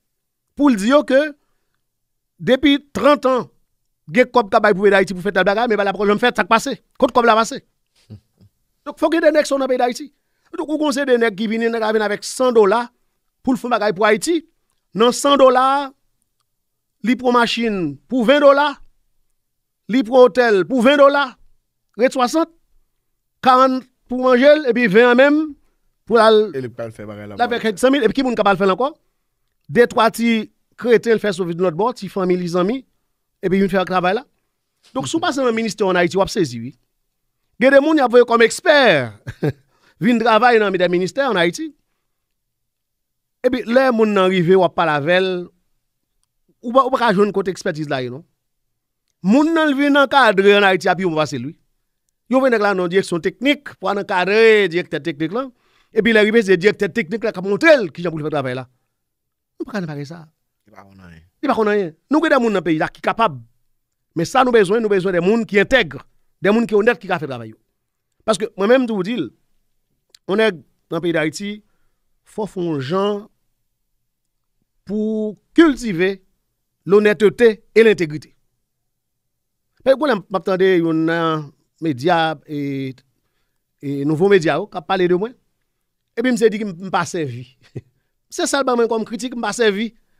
Pour le dire que depuis 30 ans, gen kop kabay pour d'Haïti pour faire tel bagage mais pas la prochaine fête ça pase, Compte comme la passer. [laughs] Donc faut que des nèg sont dans pays d'Haïti. Donc on conseille des nèg qui viennent avec 100 dollars pour l faire bagay pour Haïti, nan 100 dollars li pour machine pour 20 dollars, li pour hôtel pour 20 dollars, red 60 40 pour manger et puis 20 même pour al, faire Avec 100 000 et ki qui moun capable faire encore? Des trois Créter le fait sauver de notre bord, si famille, les amis, et eh puis il fait un travail là. Donc, si vous passez dans le ministère en Haïti, on a saisi, oui. Il y a des gens qui ont comme experts, [laughs] viennent travailler dans le ministère en Haïti. Et eh puis, les gens qui arrivent, ou pas la velle, ou pas, peut pas jouer côté expertise là, non? Moun nan vin nan cadre en Haïti, puis on va lui. Yo vin là dans direction technique, pour encadrer directeur technique là. Et eh puis, arrivent c'est directeur technique là qui a montré ont voulu faire travail là. On ne peut pas ça. Il n'y a pas rien. Nous avons des gens dans le pays qui sont capables. Mais ça, nous besoin, nous besoin des gens qui intègrent, des gens qui sont honnêtes, qui fait le travail. Parce que moi-même, je vous dis, on est dans le pays d'Haïti, il faut faire gens pour cultiver l'honnêteté et l'intégrité. Mais que je m'attendais, il y a un média et, et nouveau média oh, qui a parlé de moi. Et puis, je me suis dit que je ne pas servi. [laughs] C'est ça, comme critique, je ne pas servi.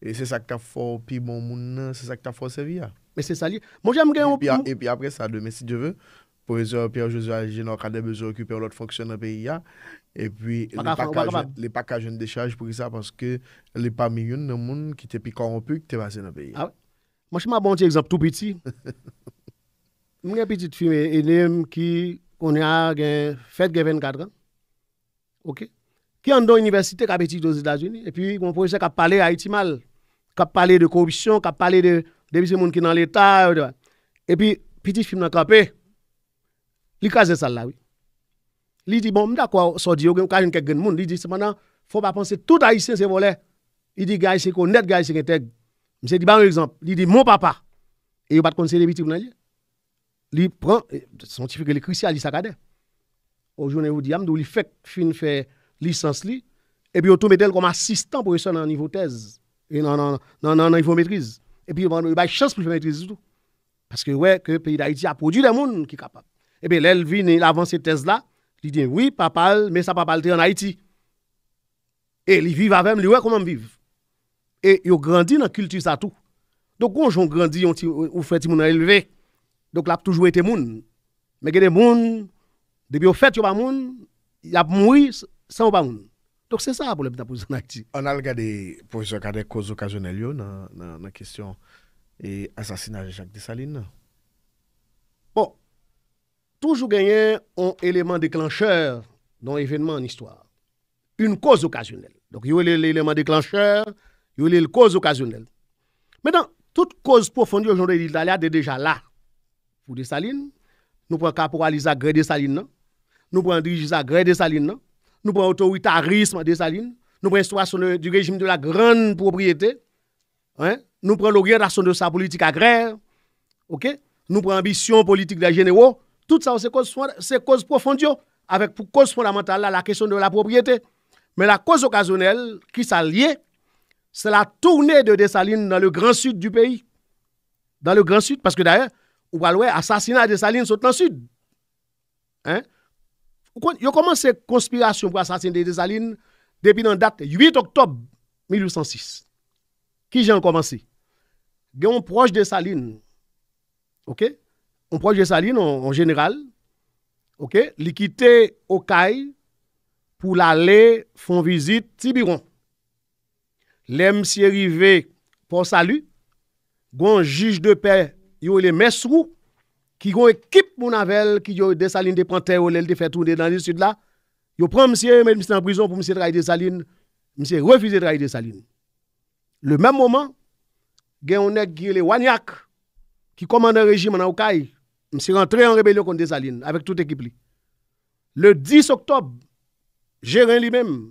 E se sa ki ta fò, pi bon moun nan, se sa ki ta fò se vi ya. Mè se sa li, mò jèm gen yon pi moun. E pi apre sa, de mè si djè vè, pò vè zè, pè yon jòzè ajen, an kade vè zè okupè ou lòt fòksyon nan peyi ya, e ah pi lè pa kajen de chaj pou ki sa, panse ke lè pa mi yon nan moun ki te pi korompu, ki te vase nan peyi ya. A wè, mò jè mè bon ti egzop tou piti. Mè gen piti t'fime, enèm ki konè a gen fèd geven kadran, ki an don yon yon yon yon yon yon yon y qui a parlé de corruption, qui a parlé de des gens qui sont dans l'État. Euh, et puis, petit film dans le il fait ça là, oui. Il dit, bon, d'accord, ça dit, il y a Il dit, maintenant, il ne faut pas penser tout haïtien, c'est volé. Il dit, gars, c'est honnête, gars, c'est intègre. Je dit par exemple, il dit, mon papa, et il va pas conseiller petit petits Il prend, son petit chrétiens, il Christian, au jour Aujourd'hui, il dit, il fait fin fait licence, et puis il tombe comme assistant professeur dans le niveau thèse. E nan nan nan nan nan yon mètrise E pi yon bay chans pou mètrise toutou Paske wè ke peyi d'Haïti apodi de moun ki kapap E pe lè l'vin avansi tes la Li diyen wè papal me sa papal te an Haïti E li viv avèm li wè koman mviv E yon grandin an kultur sa toutou Dok kon jon grandin yon ti ou fè ti moun an elve Dok l'ap toujou ete moun Mè gen de moun De bi ou fèt yon pa moun Yap moui san wè pa moun Dok se sa pou le bit apou zanak ti. An al gade pou se gade kouz okazyonel yo nan kisyon e asasinaje Jacques de Saline nan? Bon, toujou genyen an eleman deklancheur don evenement an histoire. Un kouz okazyonel. Dok yo le eleman deklancheur, yo le kouz okazyonel. Menan, tout kouz pou fondi yo jounre il talade de deja la. Pou de Saline, nou pran kaporalize agre de Saline nan? Nou pran dirijize agre de Saline nan? nous prenons l'autoritarisme des salines, nous prenons l'histoire du régime de la grande propriété, hein? nous prenons l'orientation de sa politique agraire, ok? nous prenons l'ambition politique des généraux, tout ça, c'est cause, cause profonde, avec pour cause fondamentale la question de la propriété. Mais la cause occasionnelle qui s'allie, c'est la tournée de Dessalines dans le grand sud du pays. Dans le grand sud, parce que d'ailleurs, ou assassinat de Dessalines, sur dans le sud. Hein? Yo koman se konspirasyon pou asasin de Desalines depi nan dat 8 oktob 1806. Ki jan koman se? Gen yon proj Desalines, ok, yon proj Desalines en general, ok, li kite Okai pou la le fon vizit Tibiron. Lem si erive pou Salou, gen yon jige de pe, yo le mesrou, qui ont équipe Mounavel, qui ont des salines de printemps ou de faire tourner dans le sud là. Ils prennent monsieur, mais monsieur en prison pour monsieur travailler des salines. Monsieur refuse de travailler des salines. Le même moment, il y a un nègre qui le Wanyak, qui commande un régime en Aoukaï. Monsieur rentré en rébellion contre salines avec toute équipe. Le 10 octobre, Gérin lui-même,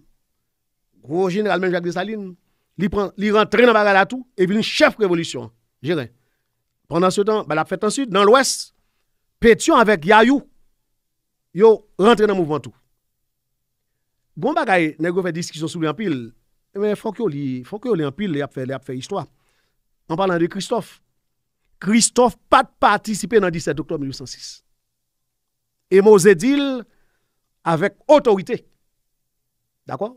gros général même Jacques Desalines, il rentre dans la tout et une chef révolution. Gérin. Pendant ce temps, bah, il a fait sud, dans l'ouest. Pétion avec Yayou, yo rentre dans le mouvement tout. Bon bagay, pas fait discussion sur les en pile, mais faut que li, faut que li en pile, a fait a fait histoire. En parlant de Christophe, Christophe pas participé dans le 17 octobre 1806. Et Mose dit avec autorité. D'accord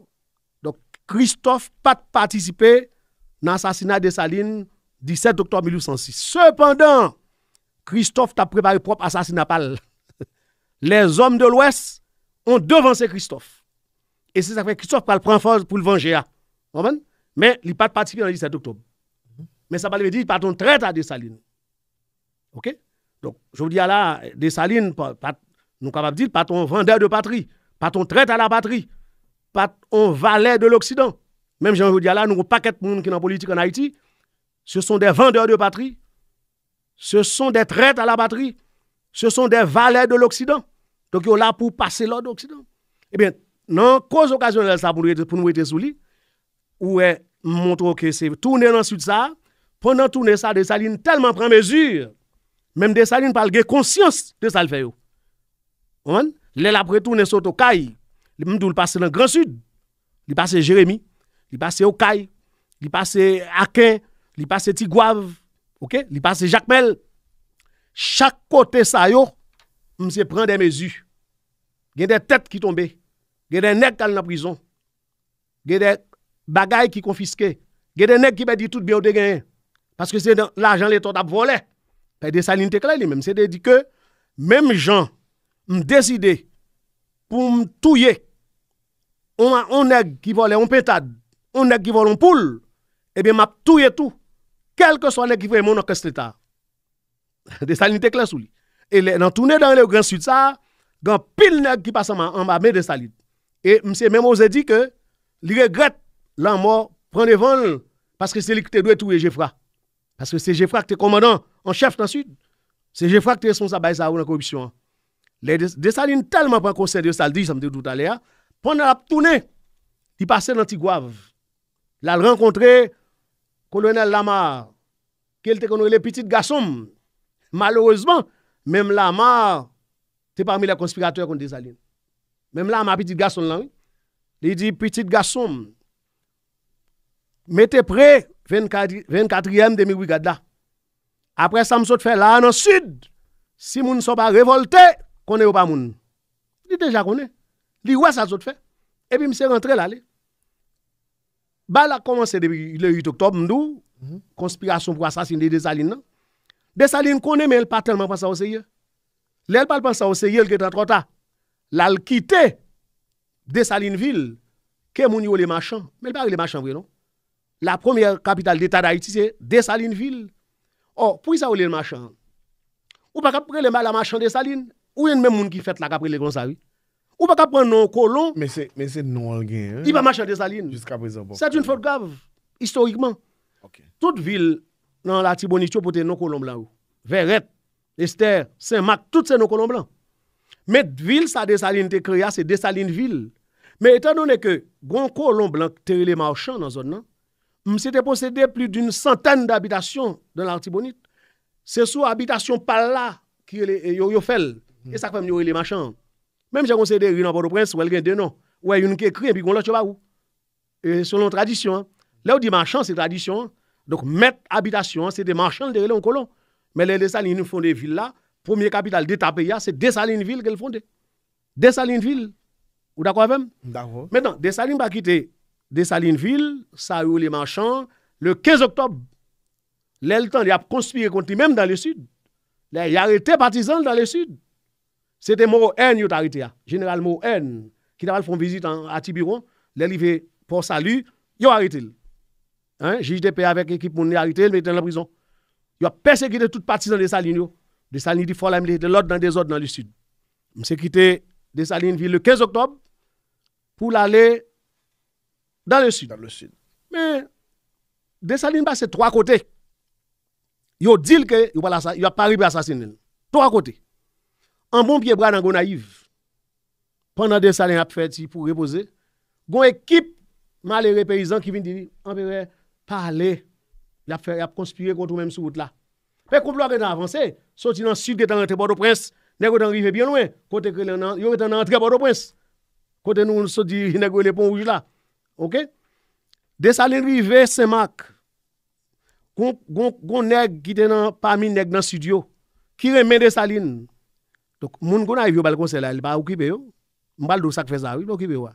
Donc Christophe pas participé dans l'assassinat de Saline 17 octobre 1806. Cependant, Christophe t'a préparé propre assassinat [laughs] Les hommes de l'Ouest ont devancé Christophe. Et c'est ça que Christophe prend prend force pour le venger. Hein. Mais il n'est pas participé le 17 octobre. Mm-hmm. Mais ça veut dire qu'il part traite à Dessalines. OK? Donc, je vous dis à là, Dessalines, nous capables de dire, pas ton vendeur de patrie, pas ton traite à la patrie, pas ton valet de l'Occident. Même, je vous dis à là, nous n'avons pas paquet de monde qui est en politique en Haïti. Ce sont des vendeurs de patrie, ce sont des traîtres à la batterie. Ce sont des valets de l'Occident. Donc, ils sont là pour passer l'ordre de l'Occident. Eh bien, non, cause occasionnelle, ça pour nous, pour nous être sous lit, ou est que c'est tourner dans le sud ça, pendant tourner ça, des salines tellement prend mesure, même des salines de conscience de ça le fait. là après tourner sur le ils d'où le passer dans le Grand Sud, il passe Jérémy, il passe passent il passe Akin, il passe Tigouave, Ok, li pa se jakmel. Chak kote sa yo, mse pren de mezu. Gen de tet ki tombe. Gen de neg kal na prizon. Gen de bagay ki konfiske. Gen de neg ki pe di tout biote gen. Paske se la jan li tot ap vole. Pe de salin te kle li. Mse de di ke, mem jan mdezide pou m touye ou an neg ki vole an petad, ou an neg ki vole an poule, ebe m ap touye tout. quel que soit l'équipe mon orchestre l'État. [laughs] De salinité clair sous lui. Et dans tourner dans le Grand Sud, ça, a pile qui passe en bas de salines. Et monsieur même osé dit que, il regrette la mort, prend vol parce que c'est lui qui te doit tout Jeffra. Parce que c'est Jeffra qui est commandant en chef dans le Sud. C'est Jeffra qui est responsable de la corruption. Les salines tellement pas conseil de Saldi, ça me dit tout à l'heure, pendant la tournée, il passait dans Tigouave. Il a rencontré colonel Lamar, qui te le les petit garçons. Malheureusement, même Lamar, c'est parmi les conspirateurs contre désaligne. Même Lamar, petit garçon là, il dit petit garçon, mettez prêt 24, 24e demi-brigade là. Après ça, je fait là, dans le sud. Si ne sont pas révoltés, qu'on ou pas moun. Il déjà connu. Il ouais ça fait. Et puis, je s'est rentré là. Bala a commencé depuis le 8 octobre, nous, conspiration pour assassiner Desalines. Desalines connaît, mais elle pas tellement pensé au ne Elle pas pensé au sérieux, elle est trop tard. Elle quitté Dessalineville, que moun les marchands. Mais elle pas les marchands, non? La première capitale d'État d'Haïti, c'est Dessalineville. Or, pour ça, les marchands. Ou pas qu'après les marchands Dessalines, ou y a même monde qui fait la capre les gonzales. Ou pa ka pren non kolon. Men se non al gen. I pa machan desaline. Jiska prezant bon. Sè t'youn fòt gav, historikman. Toute vil nan l'artibonitio pou tè non kolon blan ou. Verret, Esther, Saint-Marc, tout sè non kolon blan. Met vil sa desaline te krea, se desaline vil. Men etan nonè ke, gwen kolon blan k teri le marchan nan zon nan, m sè te posède pli d'une santèn d'abitasyon nan l'artibonit. Sè sou abitasyon pal la, ki yo yo fel, e sak fèm yori le marchan ou. Même si on rues en Port-au-Prince, ou elle deux noms. Ou une qui écrit, et puis on pas là Et selon tradition, hein. là où dit marchand, c'est tradition. Hein. Donc, mettre habitation, hein, c'est des marchands, des en colon. Mais les Dessalines nous font des villes là. Premier capital d'État pays, c'est Dessalines-Ville qu'elles font. Dessalines-Ville. Ou d'accord avec D'accord. Maintenant, Dessalines va quitter Dessalines-Ville, ça eu les marchands, le 15 octobre. l'État il a conspiré contre lui, même dans le sud. Il a arrêté partisans dans le sud. C'était hein. N qui arrêté. Général N, qui a fait une visite à Tiburon, l'élevé pour salut, hein, il a arrêté. Hein? JDP avec l'équipe, il a arrêté, il la la prison. Il a persécuté toute partie dans les salines. De Salines, il faut de l'autre dans des ordres dans le sud. Je suis quitté de ville le 15 octobre pour aller dans le sud. Dans le sud. Mais de Salines, bah, c'est trois côtés. Il a dit qu'il n'y a pas à assassiner. Trois côtés. An bon piye brad an go naiv. Pwanda de salin ap feti pou repose. Gon ekip malere pe yizan ki vin diwi. An pe re, ah, pale. Yap konspire kontou menm sou wot la. Pe konplo ak re tan avanse. Soti nan sud ke tan rentre bordo prens. Nek wot tan rive bien oue. Kote kre le nan, yon re tan rentre bordo prens. Kote nou soti negwe le pon wouj la. Ok? De salin rive se mak. Gon neg giten nan pami neg nan studio. Ki remen de salin. Moun kon a evyo bal konse la, li pa ou kipe yo. Mbal do sak fe zawi, li pa ou kipe yo.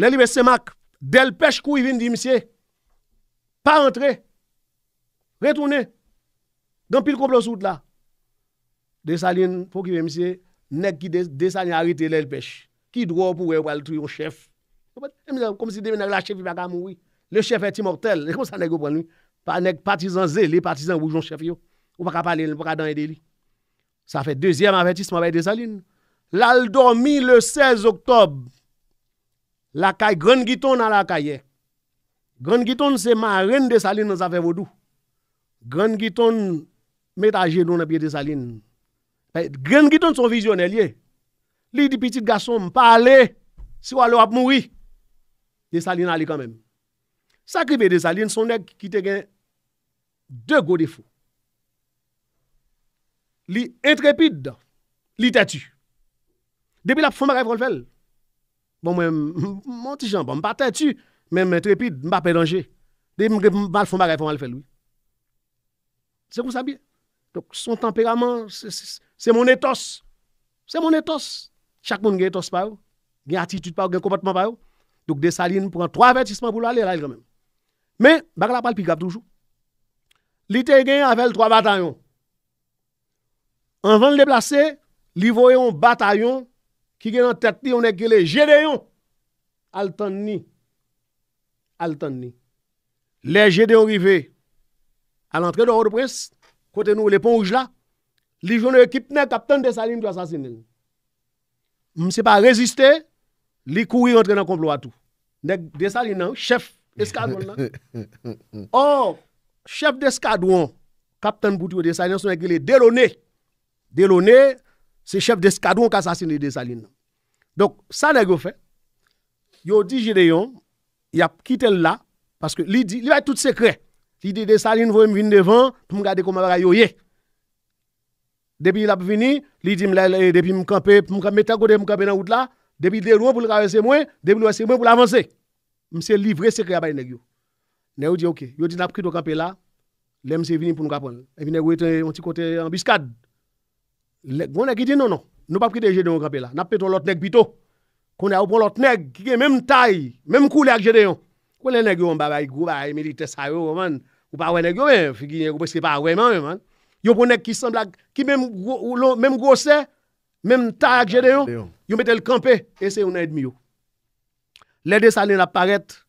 Lè li ve semak, del pech kou i vin di misye. Pa entre, retoune, dan pil komplo soud la. De saline, pou kipe misye, nek ki de saline harite lèl pech. Ki drò pou e wal tri yon chef. Kom si demenè la chef yon chefe, le chef eti mortel. [laughs] E kon sa nek yo pranou, pa nek patizan zè, le patizan wou yon chef yo. Ou pa ka palè, ou pa ka dan edè li. Sa fè dèzièm avèrtisme mè bè desaline. L'al do mi le 16 oktob, l'akay Grand Guiton nan l'akayè. Grand Guiton se marèn desaline nan sa fè vòdou. Grand Guiton mè tajè nou nan bè desaline. Grand Guiton son vizyonè liè. Li di pitit gasson mpa ale, si walo ap mwoui, desaline ali kèmèm. Sakri bè desaline son dè kite gen dè godifou. li intrépide, li têtu. Depuis la fin, le fait. Bon, moi, mon petit jambon, je pas têtu, même intrépide, je ne pas danger. Depuis que je vais faire, je le faire, C'est comme ça bien. Donc, son tempérament, c'est mon éthos. C'est mon éthos. Chaque monde a un éthos par une attitude un comportement par Donc, Dessaline prend trois avertissements pour aller là, quand même. Mais, je ne parle pas toujours. Il a gagné trois bataillons. Anvan le plase, li voyon batayon ki gen an terti yon ekele jedeyon. Alton ni. Alton ni. Le jedeyon rive. Al entre de ou de pres, kote nou le ponj la. Li jone ekip ne kapten de saline di asasine. M se pa reziste, li koui rentre nan komplo atou. Nek de saline nan, chef, eskadwon nan. [laughs] Or, chef de eskadwon, kapten bouti ou de saline, son ekele deroney. Dè lonè, se chèp dè skadoun kassasin lè dè salin. Donk, sa nè gyo fè, yo di jè dè yon, yap kitè lè la, paske li di, li va yè tout sekre, li di dè salin vò m vin devan, mou gade koma vè yò yè. Dè bi lè ap vini, li di m lè, dè bi m kampè, m kampè, m kampè nan wout la, dè bi dè yon pou lè kavè se mwen, dè bi lè wè se mwen pou lè avansè. M se livre sekre apay nè gyo. Nè wè di okè, yo di lè ap kito kampè la, le bon ki dit non non, nous pas quitter Gédéon camper là. N'a péton l'autre nèg plutôt. Qu'on a prend l'autre nèg qui est même taille, même couleur que Gédéon. Qu'on les nèg on en babaye gros babaye militaire ça yo man. Ou pas ouais nèg hein. yo mais figure parce que pas ouais man. Yo prend nèg qui semble qui même même grosseur, même taille que Gédéon. Yo mettait le camper et c'est un ennemi yo. Les deux salines apparaissent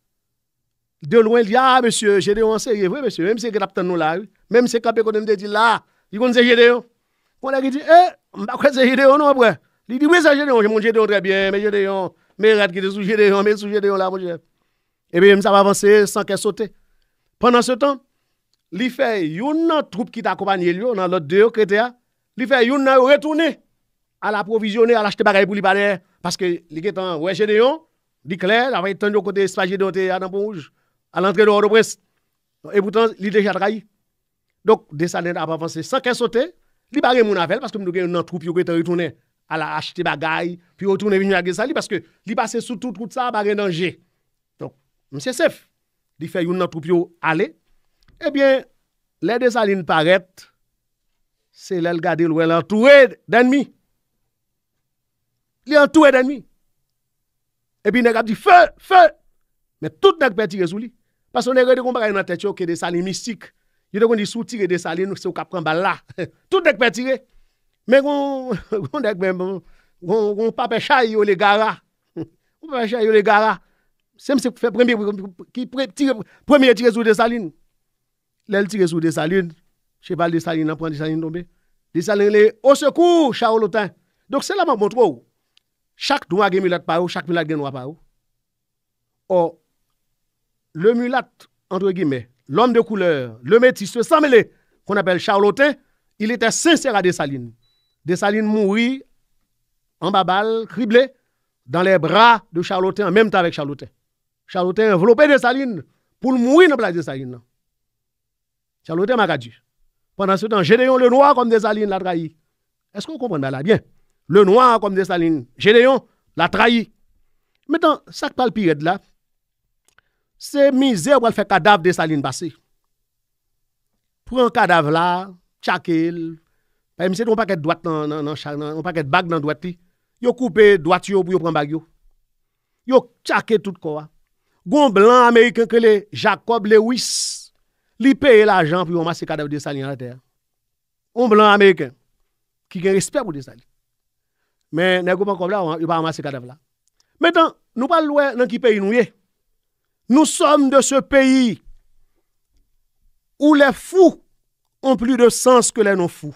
de loin, il dit, ah, monsieur, Gédéon, c'est vrai, monsieur, même si c'est capitaine nous là, même si c'est capé qu'on me dit là, il dit, c'est Gédéon. On a dit, eh, je c'est Gédéon, non, après. Il dit, oui, c'est Gédéon, j'ai mon Gédéon très bien, mais Gédéon, mes rats qui étaient sous Gédéon, mes sous Gédéon là, mon Gédéon. Et eh bien, ça va avancer sans qu'elle saute. Pendant ce temps, il fait une troupe qui t'accompagne, dans l'autre deux, qui était il fait une retourner à l'approvisionner, à l'acheter bagaille pour lui parler, parce que il est en ouais, Gédéon, dit clair, il avait été de côté, espace Gédéon, à rouge, à l'entrée de hors presse Et pourtant, il est déjà trahi. Donc, des salaires avancé sans qu'elle saute. Li barè moun avèl, paske mdou gen yon nan troup yo kwe te ritounè ala achite bagay, pi ritounè vin yon agè sa li, paske li eh pase eh sou tout, tout sa barè danje. Non, mse sef, di fè yon nan troup yo alè, ebyen, lè de sa lin paret, se lè l'gade lwè l'antouè den mi. Lè l'antouè den mi. Ebyen, negap di fè, fè, mè tout negpè ti rezou li, paske mdou gen yon nan troup yo kè de sa lin mistik. Je te kon di sou tire desaline, se ou ka pran bal la. [laughs] Tout dek pe tire. Men kon [laughs] dek men, bon, kon pape chay yo le gara. [laughs] Kon pape chay yo le gara. Sem se preme, preme tire sou desaline. Lèl tire sou desaline. Che bal desaline, nan pran desaline dobe. Desaline le, o sekou, chan ou lotan. Dok se la man montrou. Chak douwa gen mulat parou, chak mulat gen ou aparou. Ou, le mulat, entre gimè, l'homme de couleur, le métis, ce samele, qu'on appelle Charlotin, il était sincère à Dessalines. Dessalines mourit en babal, criblé, dans les bras de Charlotin, en même temps avec Charlotin. Charlotin enveloppé Dessalines pour mourir dans la place Dessalines. Charlotin m'a dit. Pendant ce temps, Gédéon le noir comme Dessalines l'a trahi. Est-ce qu'on comprend là bien? Le noir comme Dessalines, Gédéon l'a trahi. Maintenant, ça ne parle pire de là, Se mizè wè l fè kadaf desaline basi. Pren kadaf la, tchake il. Mise, yon pa kèd doat nan chak, yon pa kèd bag nan doati. Yon koupe doati yo pou yon pren bag yo. Yon tchake tout kowa. Gon blan Ameriken ke le Jacob Lewis, li peye la jan pou yon masi kadaf desaline anater. Gon blan Ameriken, ki gen respect pou desaline. Men, ne goun pen kadaf la, yon pa yon masi kadaf la. Men, nou pa l wè nan ki peye nou yeh. Nous sommes de ce pays où les fous ont plus de sens que les non-fous.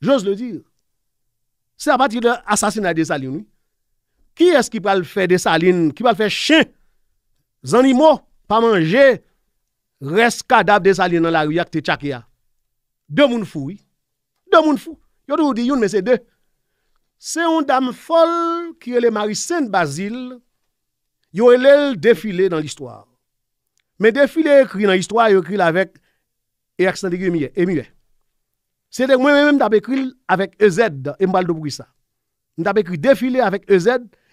J'ose le dire. C'est à partir de l'assassinat des salines. Qui est-ce qui va le faire des salines Qui va le faire chien Les pas manger. Reste cadavre des salines dans la rue avec Chakia. Deux mouns fous, oui. Deux mouns fous. Yo dit, mais c'est deux. C'est une dame folle qui est le Marie saint basile Yoelel eu défilé défilé dans l'histoire. Mais défilé écrit dans l'histoire, il écrit avec et accent de guillemets, C'est moi-même j'ai écrit avec EZ, et m'bal de ça. J'ai écrit défilé avec EZ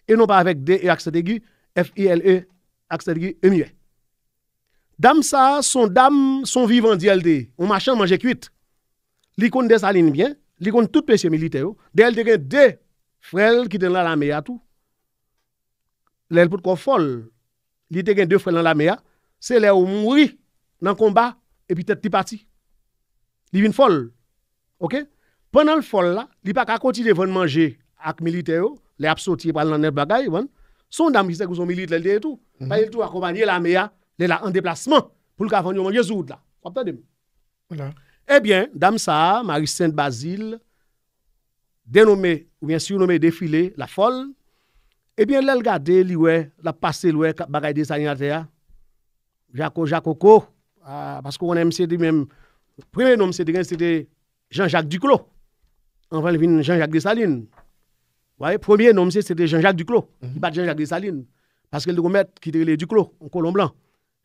et non pas avec D et accent aigu, F I L E accent aigu muet. Dame ça, son dame, son vivant d on machin manger cuite. L'icône des salines bien, l'icône tout péché militaire, d'elle de deux frères qui étaient la meilleure à tout lèl pou kon fol, li te gen deux frères dans la mea, c'est lè ou mouri nan komba, epi tèt ti pati. Li vin fol. Ok? Pendan l fol la, li pa ka pas ven manje ak milite yo, le ap soti absorbés nan net bagay, wan, son dam se kou son milite lèl de etou. Mm -hmm. Pa yel tou akompanye la mea, lè la an deplasman, pou là en déplacement manje zoud la. Wap de Voilà. Ebyen, eh dam sa, Marie Sainte Basile, dénommé ou bien surnommé défilé la folle, eh bien gade li wè, la passé, lui wè, des de à Jaco Jacoco, ah, parce qu'on aime même premier nom premier nom c'était Jean-Jacques Duclos, vient de Jean-Jacques Dessalines. Vous voyez, nom mhm. premier nom Jean-Jacques Duclos, mm bat Jean-Jacques Dessalines, qu'il qu'il gomèt qui qui le Duclos, an blanc.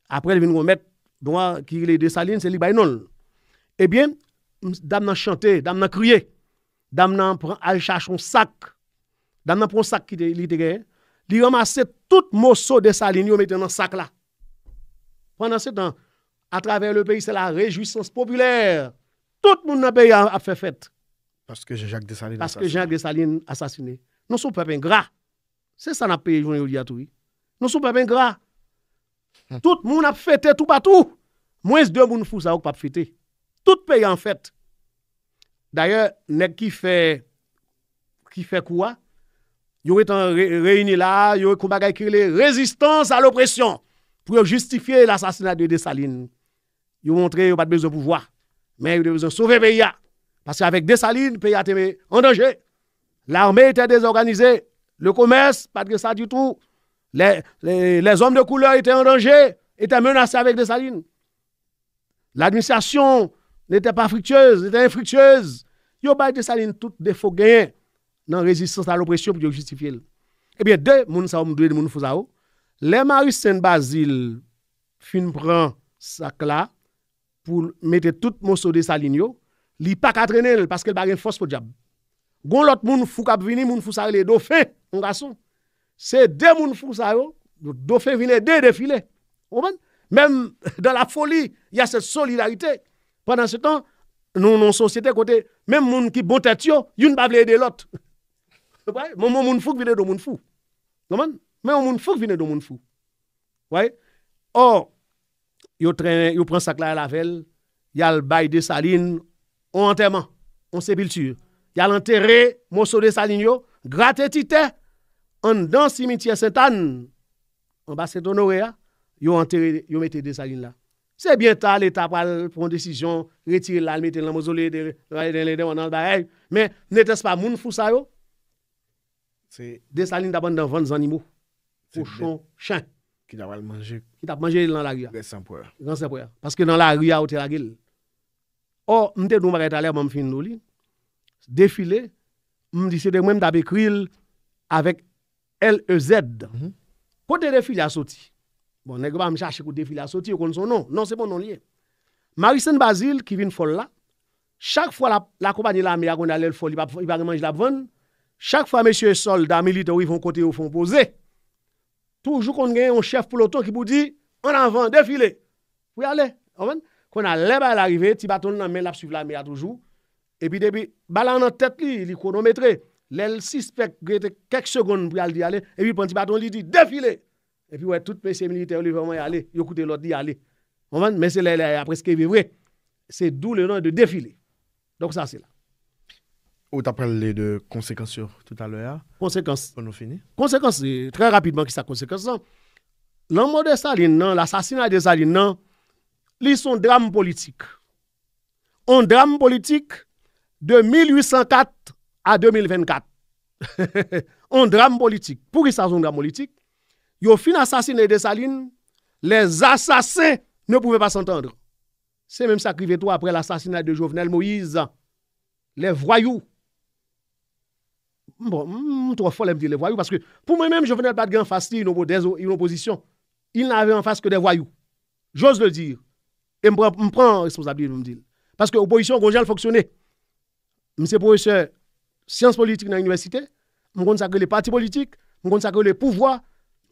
Après, il vient remettre, gomèt, qui est le Dessalines, c'est lui bay non. Eh bien dame nan chante, dame nan crié, dame nan pran al chachon sac dans un sac qui était gagné, il ramassait tout morceau de saline ligne, il mettait dans sac là. Pendant ce temps, à travers le pays, c'est la réjouissance populaire. Tout le monde a, fait fête. Parce que Jacques Dessalines Parce que Jacques Dessalines assassiné. Nous sommes peuple ingrat C'est ça n'a payé tout. Nous sommes peuple gras. Hmm. Tout le monde a fêté tout partout. Moins deux monde fous ça pas fêté. Tout le pays en fête. D'ailleurs, qui fait quoi ont été réunis là, ont combattu les résistance à l'oppression pour justifier l'assassinat de Dessalines. Yo qu'ils yo pas besoin de pouvoir, mais avaient besoin de sauver pays parce qu'avec Dessalines, le pays était en danger. L'armée était désorganisée, le commerce pas de ça du tout. Les, les, hommes de couleur étaient en danger, étaient menacés avec Dessalines. L'administration n'était pas fructueuse, était infructueuse. Yo pas Dessalines tout défaut gagné dans résistance à l'oppression pour justifier. Eh bien, deux moun sa ou mdoué de moun fousa ou. Les maris Saint-Basile fin prend sac là pour mettre tout morceau de sa ligne, li pas qu'à traîner parce qu'elle pas force pour diable. Gon l'autre moun fou k'ap vini, moun fousa ou les dauphins, mon garçon. C'est deux moun fousa ou, yo, dauphin vini deux défilés. Même [laughs] dans la folie, il y a cette solidarité. Pendant ce temps, nous, non société côté, même moun qui bon tèt yo, yon pas de l'autre. Mwen moun fok vine do moun fok. Mwen moun fok vine do moun fok. Ou, yo pren sakla ya lavel, yal bay de salin, ou anterman, ou sepiltur. Yal anterre, moso de salin yo, gratetite, an dan simitye sentan, an basetonore ya, yo anterre, yo mette de salin la. Se bienta, leta pran, pran desijon, retire lal, mette lamozole, yal mette lamozole, men netes pa moun fok sa yo, Desaline taban nan van zanimo Pochon chan Ki dap manje Gan sepoyan Paske nan la ria ou te ragil Or mte noumare taler mam fin nou li Defile Mdise de mwen tabe kril Avek LEZ Po te defile a soti Bon nekwa pa m chache kou defile a soti Ou kon son non, bon, non sepon non liye Marisen Basil ki vin fol la Chak fwa la kompanyi la miya kon dale El fol li pa remanj la ban Mdise Chaque fois, monsieur soldat militaire, ils vont côté au fond posé. Toujours qu'on gagne un chef peloton qui vous dit en avant, défilez. Vous allez. Quand on a l'air à l'arrivée, petit bâton dans main, la suivre la toujours. Et puis, depuis, balan en tête, il est chronométré. L'aile suspect, quelques secondes pour aller. Et puis, petit bâton, lui dit défilez. Et puis, ouais, toutes ces militaires, lui vont y aller. Ils écoutent l'autre, ils aller. Mais c'est là, après ce qu'il est vrai. C'est d'où le nom de défilé. Donc, ça, c'est là. Ou tu les deux conséquences tout à l'heure Conséquences. On a fini. Conséquences, euh, très rapidement, qui sa conséquence L'amour de Saline, l'assassinat de Saline, ils sont drame politique. Un drame politique de 1804 à 2024. [laughs] un drame politique. Pour qui ça, un drame politique Yo fin assassiné de Saline, les assassins ne pouvaient pas s'entendre. C'est même ça qui toi après l'assassinat de Jovenel Moïse. Les voyous bon, hmm, trop fort, me dit, les voyous, parce que pour moi-même, je venais pas de en face, une opposition. Il n'avait en face que des voyous. J'ose le dire. Et me prends responsabilité, me dire. Parce que l'opposition, quand j'ai fonctionné, monsieur professeur, sciences politiques dans l'université, je consacre les partis politiques, je consacre les pouvoirs,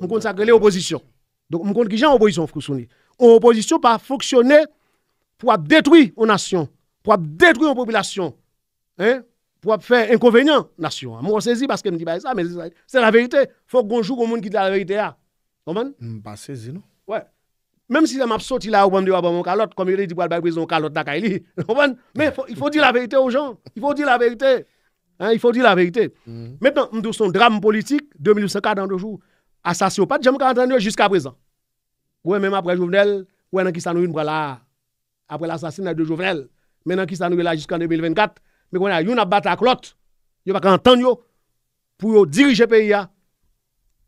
je consacre les oppositions. Donc, je compte qui j'ai opposition fonctionné. Opposition pas fonctionner pour détruire une nation, pour détruire une population, hein, pour faire inconvénient nation. Moi, saisit parce que me dit pas bah, ça, mais c'est la vérité. Il Faut qu'on joue au monde qui dit la vérité. Comment? Pas mm, bah, saisi, non? Ouais. Même si m'a sorti là au bon de mon calotte, comme il dit pour le prison calotte d'Akaili. [laughs] Mais il faut dire la vérité aux gens. Il faut dire la vérité. Hein, il faut dire la vérité. Mm. Maintenant, nous son drame politique, dans deux jours. Assassinat, pas de jamais jusqu'à présent. Ouais, même après Jovenel, ouais, qui ça nous là. Après l'assassinat de Jovenel. Maintenant, qui ça nous là jusqu'en 2024 mais vous a une la clotte, il va entendre pour diriger le pays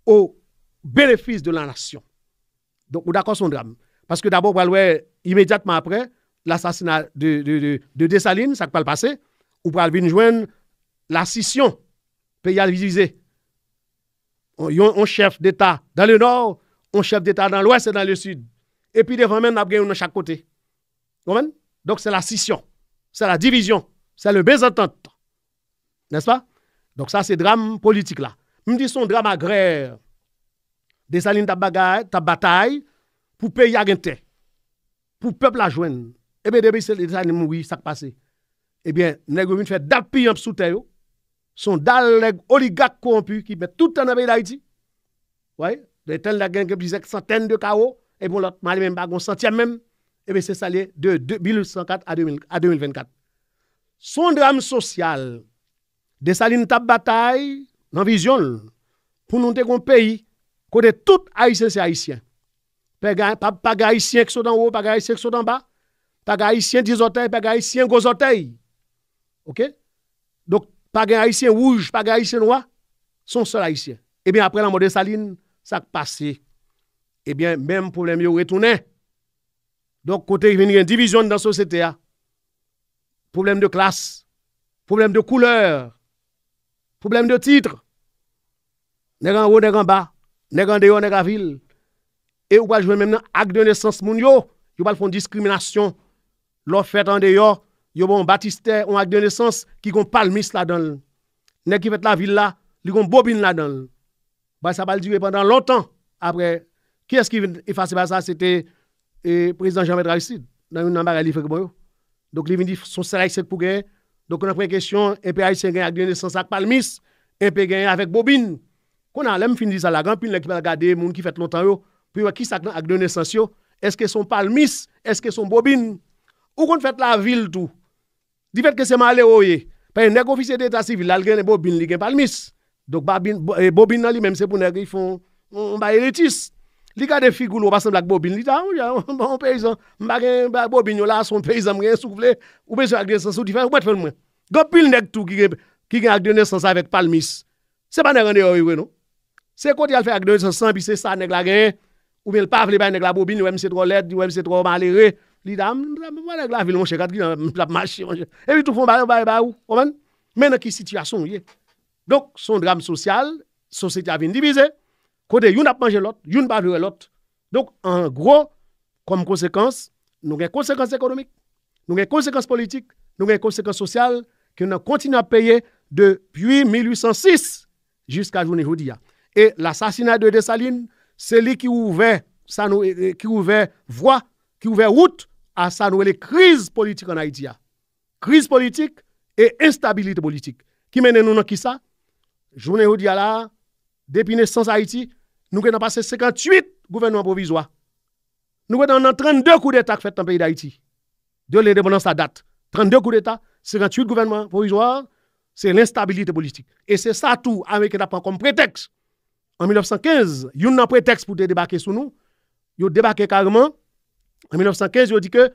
au bénéfice de la nation. Donc, on d'accord son drame. Parce que d'abord, immédiatement après l'assassinat de, de, de, de Dessalines, ça ne pas le passer, vous va venir joindre la scission, pays à diviser. On, on chef d'État dans le nord, un chef d'État dans l'ouest et dans le sud. Et puis devant même, on a gagné de chaque côté. Donc c'est la scission, c'est la division. C'est le mésentente. N'est-ce pas? Donc ça, c'est drame politique là. Je dis son drame agraire. Des salines ta bataille pour payer à Pour peuple à joindre. Et eh bien, depuis les années mourir, ça passé. Eh bien, nous avons fait d'appui en sous terre. Son des oligarque corrompu qui met tout en pays d'Haïti. Oui, de tel la gang des centaines de chaos. Et bon, l'autre, mal même pas un centième même. Et eh bien, c'est ça de, de à 2024. Son drame sosyal de sa lin tap batay nan vizyon pou nou te kon peyi kote tout aisyen se aisyen. Pag aisyen ki sot an ou, pag aisyen ki sot an ba, pag aisyen di zotey, pag aisyen gozotey. Ok? Dok pag aisyen wouj, pag aisyen wouj, son sol aisyen. Ebyen eh apre nan mode salin sa kpase. Ebyen menm problem yo retounen. Dok kote vin gen divizyon nan sosyete a. problème de classe, problème de couleur, problème de titre. Nèg en haut, nèg en bas, nèg en dehors, nèg ville. Et ou pas jouer même dans acte de naissance moun yo, yo pas discrimination. L'on fait en dehors, yo bon baptiste, on acte de naissance qui gon palmiste là dedans Nèg qui fait la ville là, li gon bobine là dedans Bah ça va durer pendant longtemps après qui est-ce qui efface bah, ça c'était le eh, président Jean-Marie Aristide dans une embarras à fait Donk li vin di son seray sep pou gen, donk kon akwen kesyon, enpe ay se gen ak denesans ak palmis, enpe gen yon avek bobin. Kon alem fin di sa la granpil, lè kipal gade moun ki fet lontan yo, priwa ki sak nan ak denesans yo, eske son palmis, eske son bobin. Ou kon fet la vil tou? Di fet ke oh, seman le oye, pe yon neg ofise deta sivil, lal gen e bobin li gen palmis. Donk bobin nan li, mèm se pou neg yon bayeritis. li ka de figou nou pa sem lak bobin, li ta ou ya, bon mba gen, bobin yo la, son pey zam gen, soufle, ou pey se ak dene san sa, ou di fen, ou bet fen mwen. Gopil nek tou ki gen ak dene san sa vek palmis. Se pa nek ane oriwe nou. Se kote yal fe ak dene san san pi se sa nek la gen, ou ven paf li bay nek la bobin, ou mse tro led, ou mse tro malere, li ta, mwa nek la vilon che kat, ki jan la machi, mwen che. Ewi tou fon bayan bayan bayan ou, omen. Men ak ki sityasyon ye. Donk, son dram sosyal, sosyetya vin divize, l'autre, l'autre. Donc, en gros, comme conséquence, nous avons des conséquences économiques, nous avons des conséquences politiques, nous avons des conséquences sociales que nous continuons à payer depuis 1806 jusqu'à aujourd'hui. Et l'assassinat de Dessalines, c'est lui qui ouvert, ça euh, euh, qui ouvert voie, qui ouvert route à ça nouvelle les crises politiques en Haïti. Crise politique et instabilité politique. Qui mène nous dans qui ça? Journée aujourd'hui là, depuis naissance Haïti, nous avons passé 58 gouvernements provisoires. Nous avons 32 coups d'État fait dans le pays d'Haïti. De l'indépendance à date. 32 coups d'État, 58 gouvernements provisoires, c'est l'instabilité politique. Et c'est ça tout, avec a comme prétexte. En 1915, il y a un prétexte pour débarquer sur nous. Ils ont débarqué carrément. En 1915, ils ont dit que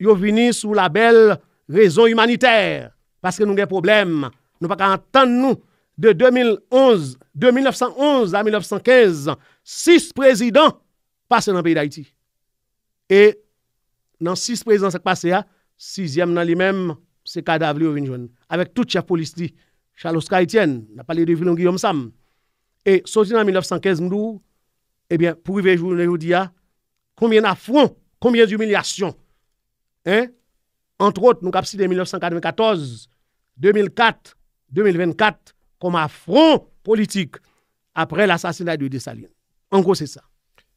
ils ont sous la belle raison humanitaire. Parce que nous avons des problèmes. Nous ne pouvons pas entendre nous de 2011, de 1911 a 1915, 6 prezident passe nan peyi d'Haïti. Et nan 6 prezident se passe ya, 6e nan li men, se kada avli ou vinjouan. Avèk tout chef polis li, Charles Oskar Etienne, napalè de Vilongui Omsam. Et soti nan 1915 mdou, ebyen pou yvejoun le youdi ya, koumye na foun, koumye z'youmilyasyon. Hein? Entre autres, nou kapsi de 1994, 2004, 2024, comme affront politique après l'assassinat de Dessalines. En gros, c'est ça.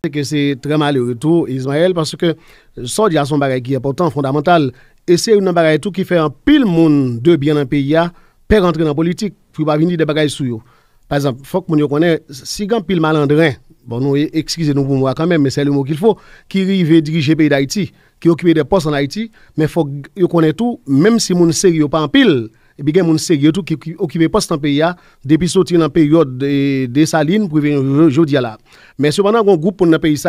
C'est que c'est très malheureux tout, Ismaël, parce que ça, il y son bagage qui est important, fondamental. Et c'est une bagage tout qui fait un pile monde de bien dans le pays, hein. pour rentrer dans la politique, pour pas venir des bagages sous Par exemple, il faut que nous connaissions, si grand pile malandrin, bon, excusez-nous pour moi quand même, mais c'est le mot qu'il faut, qui arrive diriger le pays d'Haïti, qui occupe des postes en Haïti, mais il faut que nous tout, même si mon ne sérieux pas en pile, et eh puis il y a des sérieux qui, qui pas dans pays hein. depuis sortir dans période de, saline pour venir aujourd'hui là mais cependant un groupe pour dans pays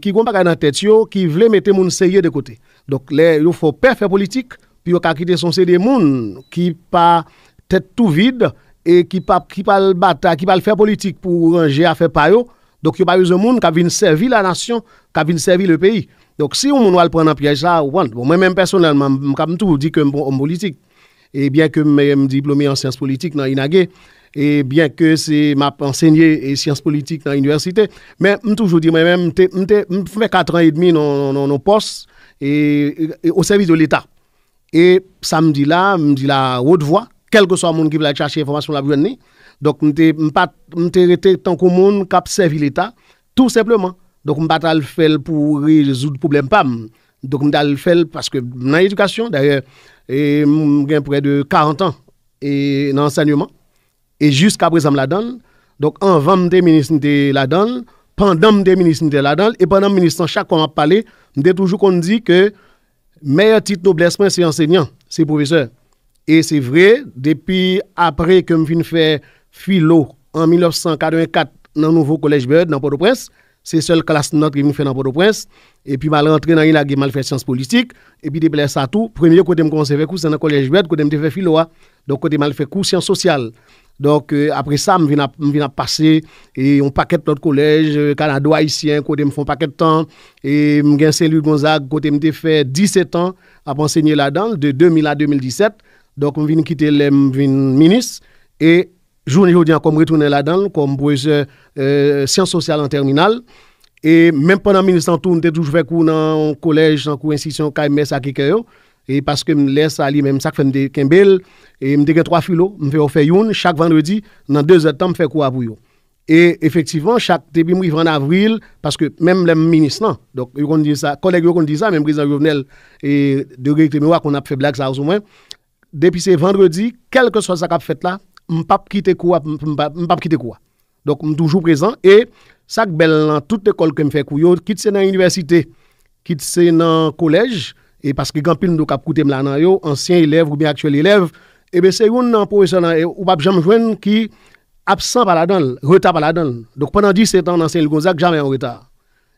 qui gon pas dans tête qui veut mettre gens sérieux de côté donc il faut pas faire politique puis on quitter son des gens qui pas tête tout vide et qui pas qui pas le bataille qui pas le faire politique pour ranger à faire donc il y a des besoin monde qui viennent servir la nation qui viennent servir le pays donc si on va le prendre piège là, moi-même personnellement, je tout dis que je suis politique et bien que même diplômé en sciences politiques dans INAGE, et bien que c'est m'a enseigné et sciences politiques dans l'université, mais toujours dit moi-même, je fais 4 ans et demi dans nos postes et, au service de l'État. Et samedi là, me dit la haute voix, quel que soit le monde qui veut chercher information la journée. Donc, je pas été tant que monde qui servi l'État, tout simplement. Donc, je ne pas le faire pour résoudre le problème. Donc, je le faire parce que dans l'éducation, d'ailleurs, Mwen gen prè de 40 an nan ansanyoman E jysk apre zanm la don Donk anvan mwen de mwenisnite la don Pandan mwen de mwenisnite la don E pandan mwenisnan chak kon ap pale Mwen de toujou kon di ke Mèye tit nou blesman se ansanyan Se profeseur E se vre depi apre ke mwen fin fè filo An 1984 nan nouvo kolejbe Nan Port-au-Prince Se sol klas not gen mwen fè nan Bodo Prince. E pi mal rentre nan yon la gen mal fè sians politik. E pi debele sa tou. Premye kote m konse fè kousen nan kolej wet. Kote m te fè filo a. Don kote mal fè kousen sians sosyal. Don euh, apre sa m vina pase. E yon paket lot kolej. Kanado euh, a isyen. Kote m fè paket tan. E m gen se Louis Gonzague. Kote m te fè 17 an ap ansenye la dan. De 2000 a 2017. Don m vini kite le m vini minis. E... Jouni joudi an kom retounen la dan, kom mbwese euh, Siyans Sosyal an terminal, e menm penan minis an tou, mte touj vek ou nan kolej, nan kou insisyon, kaj mes akikeyo, e paske m lè sa li menm sak fen de Kembel, e m deke 3 filo, m fe ofe youn, chak vendredi, nan 2 etan, m fe kou avuyo. E efektivon, chak tebi m wivran avril, paske menm lem minis nan, dok yon kon di sa, koleg yon kon di sa, menm prezant yon venel, e dekri te mi wak kon ap fe Blacks House ou mwen, depi se vendredi, kelke so sa kap fet m'pap quitter quoi m'pap quitter quoi donc je suis toujours présent et ça belle dans toute école que me fait couyo quitte c'est dans université quitte c'est dans collège et parce que quand pile nous cap coûter là yo ancien e élève ou bien actuel élève et ben c'est une nan professionnel ou pas jamais joindre qui absent par la donne retard par la donne donc pendant 17 ans ancien Gonzague jamais en retard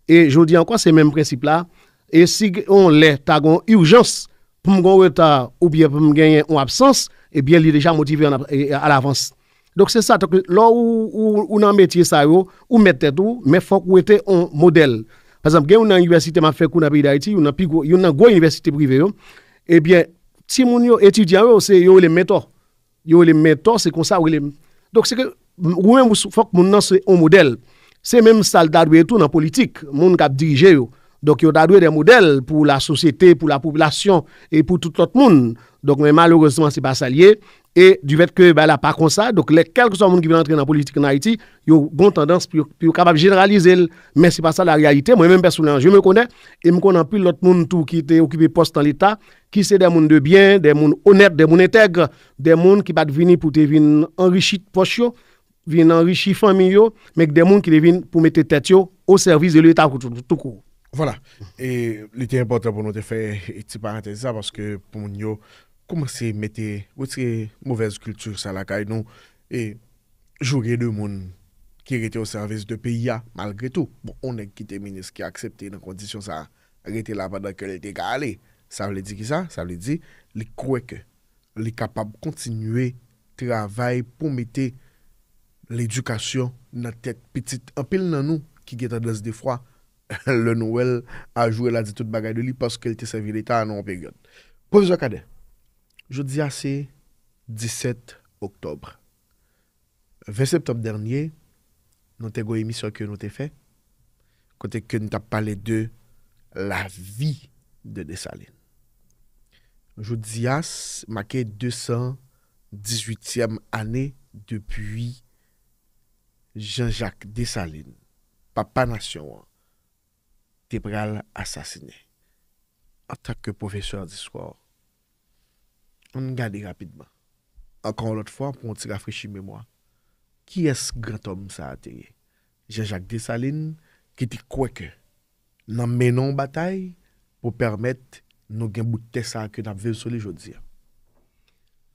et je dis encore c'est même principe là et si on l'est tagon urgence pour retard ou bien pour gagner en absence, eh bien, il est déjà motivé eh, à l'avance. Donc, c'est ça. Donc, là où, on a un métier, ça, ou mettez tout, mais il faut que vous un modèle. Par exemple, il on a une université qui fait qu'on pays d'Haïti, il a une grande université privée. Eh bien, si mon étudiant, c'est les mentors. Les mentors, c'est comme ça. Donc, c'est que vous-même, faut que soit un modèle. C'est même ça, le tout dans la politique, Mon monde qui a donc, il y a des modèles pour la société, pour la population et pour tout l'autre monde. Donc, mais malheureusement, ce n'est pas ça lié. Et du fait que, ben là, pas comme ça, donc, les, quelques que soit monde qui vient entrer dans la politique en Haïti, ils ont tendance pour, capable généraliser. Mais ce n'est pas ça la réalité. Moi-même, personnellement, je me connais et je connais plus l'autre monde tout qui était occupé poste dans l'État, qui c'est des mondes de bien, des mondes honnêtes, des mondes intègres, des mondes qui vont venir pour te venir enrichir poche, venir enrichir famille, mais des mondes qui viennent pour mettre tête au service de l'État tout court. Vola, e li te importan pou nou te fe eti paranteza paske pou moun yo koumese mette wote se mouvez kultur sa la kay nou e jouri de moun ki rete o servis de piya malgre tou. Bon, on e ki temini se ki aksepte nan kondisyon sa rete la padan ke li te ka ale. Sa vle di ki sa, sa vle di, li kouek, li kapab kontinue travay pou mette l'edukasyon nan tet pitit apil nan nou ki geta dos de fwa. [laughs] Le nouwel a jou el aditout bagay de li paske el te savir etan anon pe gyan. Pouf zi akade? Jou di ase 17 oktobre. Ve septob dernye, nou te goye misyon ke nou te fe, kote ke nou tap pale de la vi de desaline. Jou di ase makè 218 ane depuy janjak desaline. Papa nasyon an. prêt pral assassiné. En tant que professeur d'histoire, on regarde rapidement. Encore une fois, pour on rafraîchir mémoire. Qui est ce grand homme ça a été? Jean-Jacques Dessalines, qui était quoi que nous menons bataille pour permettre nous gain bout de ça que nous vivons sur les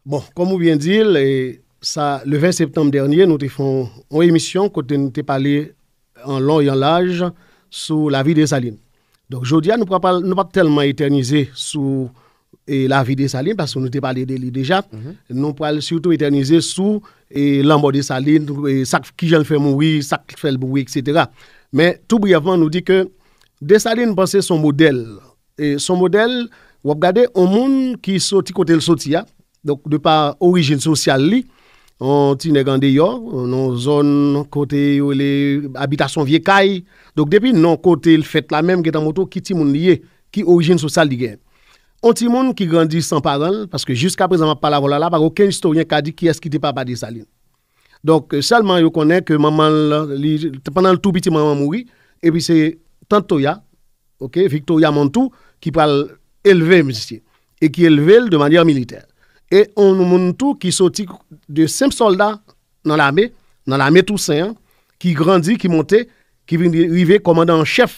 Bon, comme vous bien dit, ça, le 20 septembre dernier, nous avons fait une émission côté nous avons parlé en long et en large sous la vie des salines. Donc, aujourd'hui, nous ne pouvons pas tellement éterniser sous la vie des salines, parce que nous avons parlé de lui déjà. Mhm. Nous pouvons surtout éterniser sous L'amour des salines, et qui le fait mourir, ça fait le bruit, etc. Mais tout brièvement, nous dit que Des Salines pensez son modèle. Et son modèle, vous regardez un monde qui sorti côté le Sotia. Hein. donc de par origine sociale, on tine grandi yo, on zone côté où les habitations vieille Donc depuis non côté le fait la même qui en moto qui ti lié, qui origine sociale li On ti moun qui grandit sans parole, parce que jusqu'à présent m'a pas la voilà là, pas aucun historien qui a dit qui est-ce qui était papa de Saline. Donc seulement yo connaît que maman pendant le tout petit maman mourit et puis c'est Tantoya, OK, Victoria Montou qui parle élever monsieur et qui élevé de manière militaire. e on moun tou ki soti de sem soldat nan la me, nan la me tou sen, ki grandi, ki monte, ki vini rivi komandan chef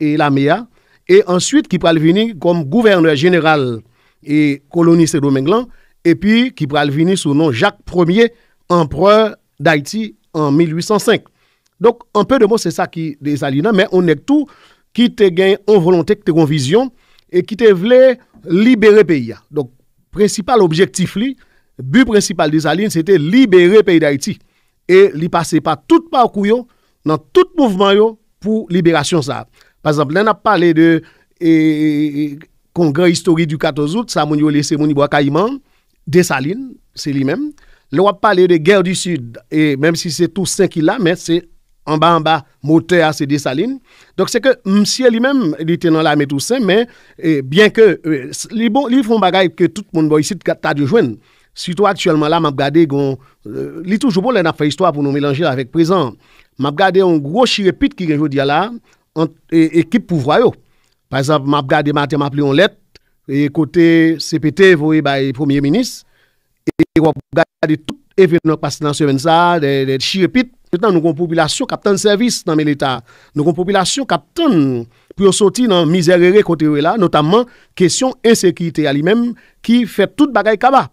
e la me a, e answit ki pral vini kom gouverneur general e kolonise domeng lan, e pi ki pral vini sou non Jacques 1er empereur d'Haïti an 1805. Donk, an pe de moun se sa ki desalina, me on nek tou ki te gen an volontek te konvizyon, e ki te vle libere pe ya. Donk, principal objectif li, but principal de Saline, c'était libérer pays d'Haïti. Et li passer par tout parcours dans tout mouvement yo, pour libération ça. Par exemple, on a parlé de congrès historique du 14 août, ça, mon c'est lui-même. on a parlé de guerre du Sud, et même si c'est tout ça qu'il a, mais c'est an ba an ba, motè a sè di salin. Donk sè ke msè li mèm bon, li tè nan la mèt ou sè, mè, bèn ke li fon bagay ke tout moun boyisit kat ta djoujwen. Sito aktuelman la, mab gade gon, li toujou bon lè na fè histwa pou nou mélanger avèk prezant. Mab gade yon gro shirepit ki genjou diya la, ekip pou vwayo. Par exemple, mab gade matè map lè yon let, e kote CPT vwe bay premier minis, e wap gade tout, e venok pas nan sè ven sa, de shirepit, Maintenant nous avons une population qui a de service dans l'État. Nous avons une population qui a pour sortir dans e la misère et côté là, notamment question insécurité à lui-même, qui fait tout bagaille kaba,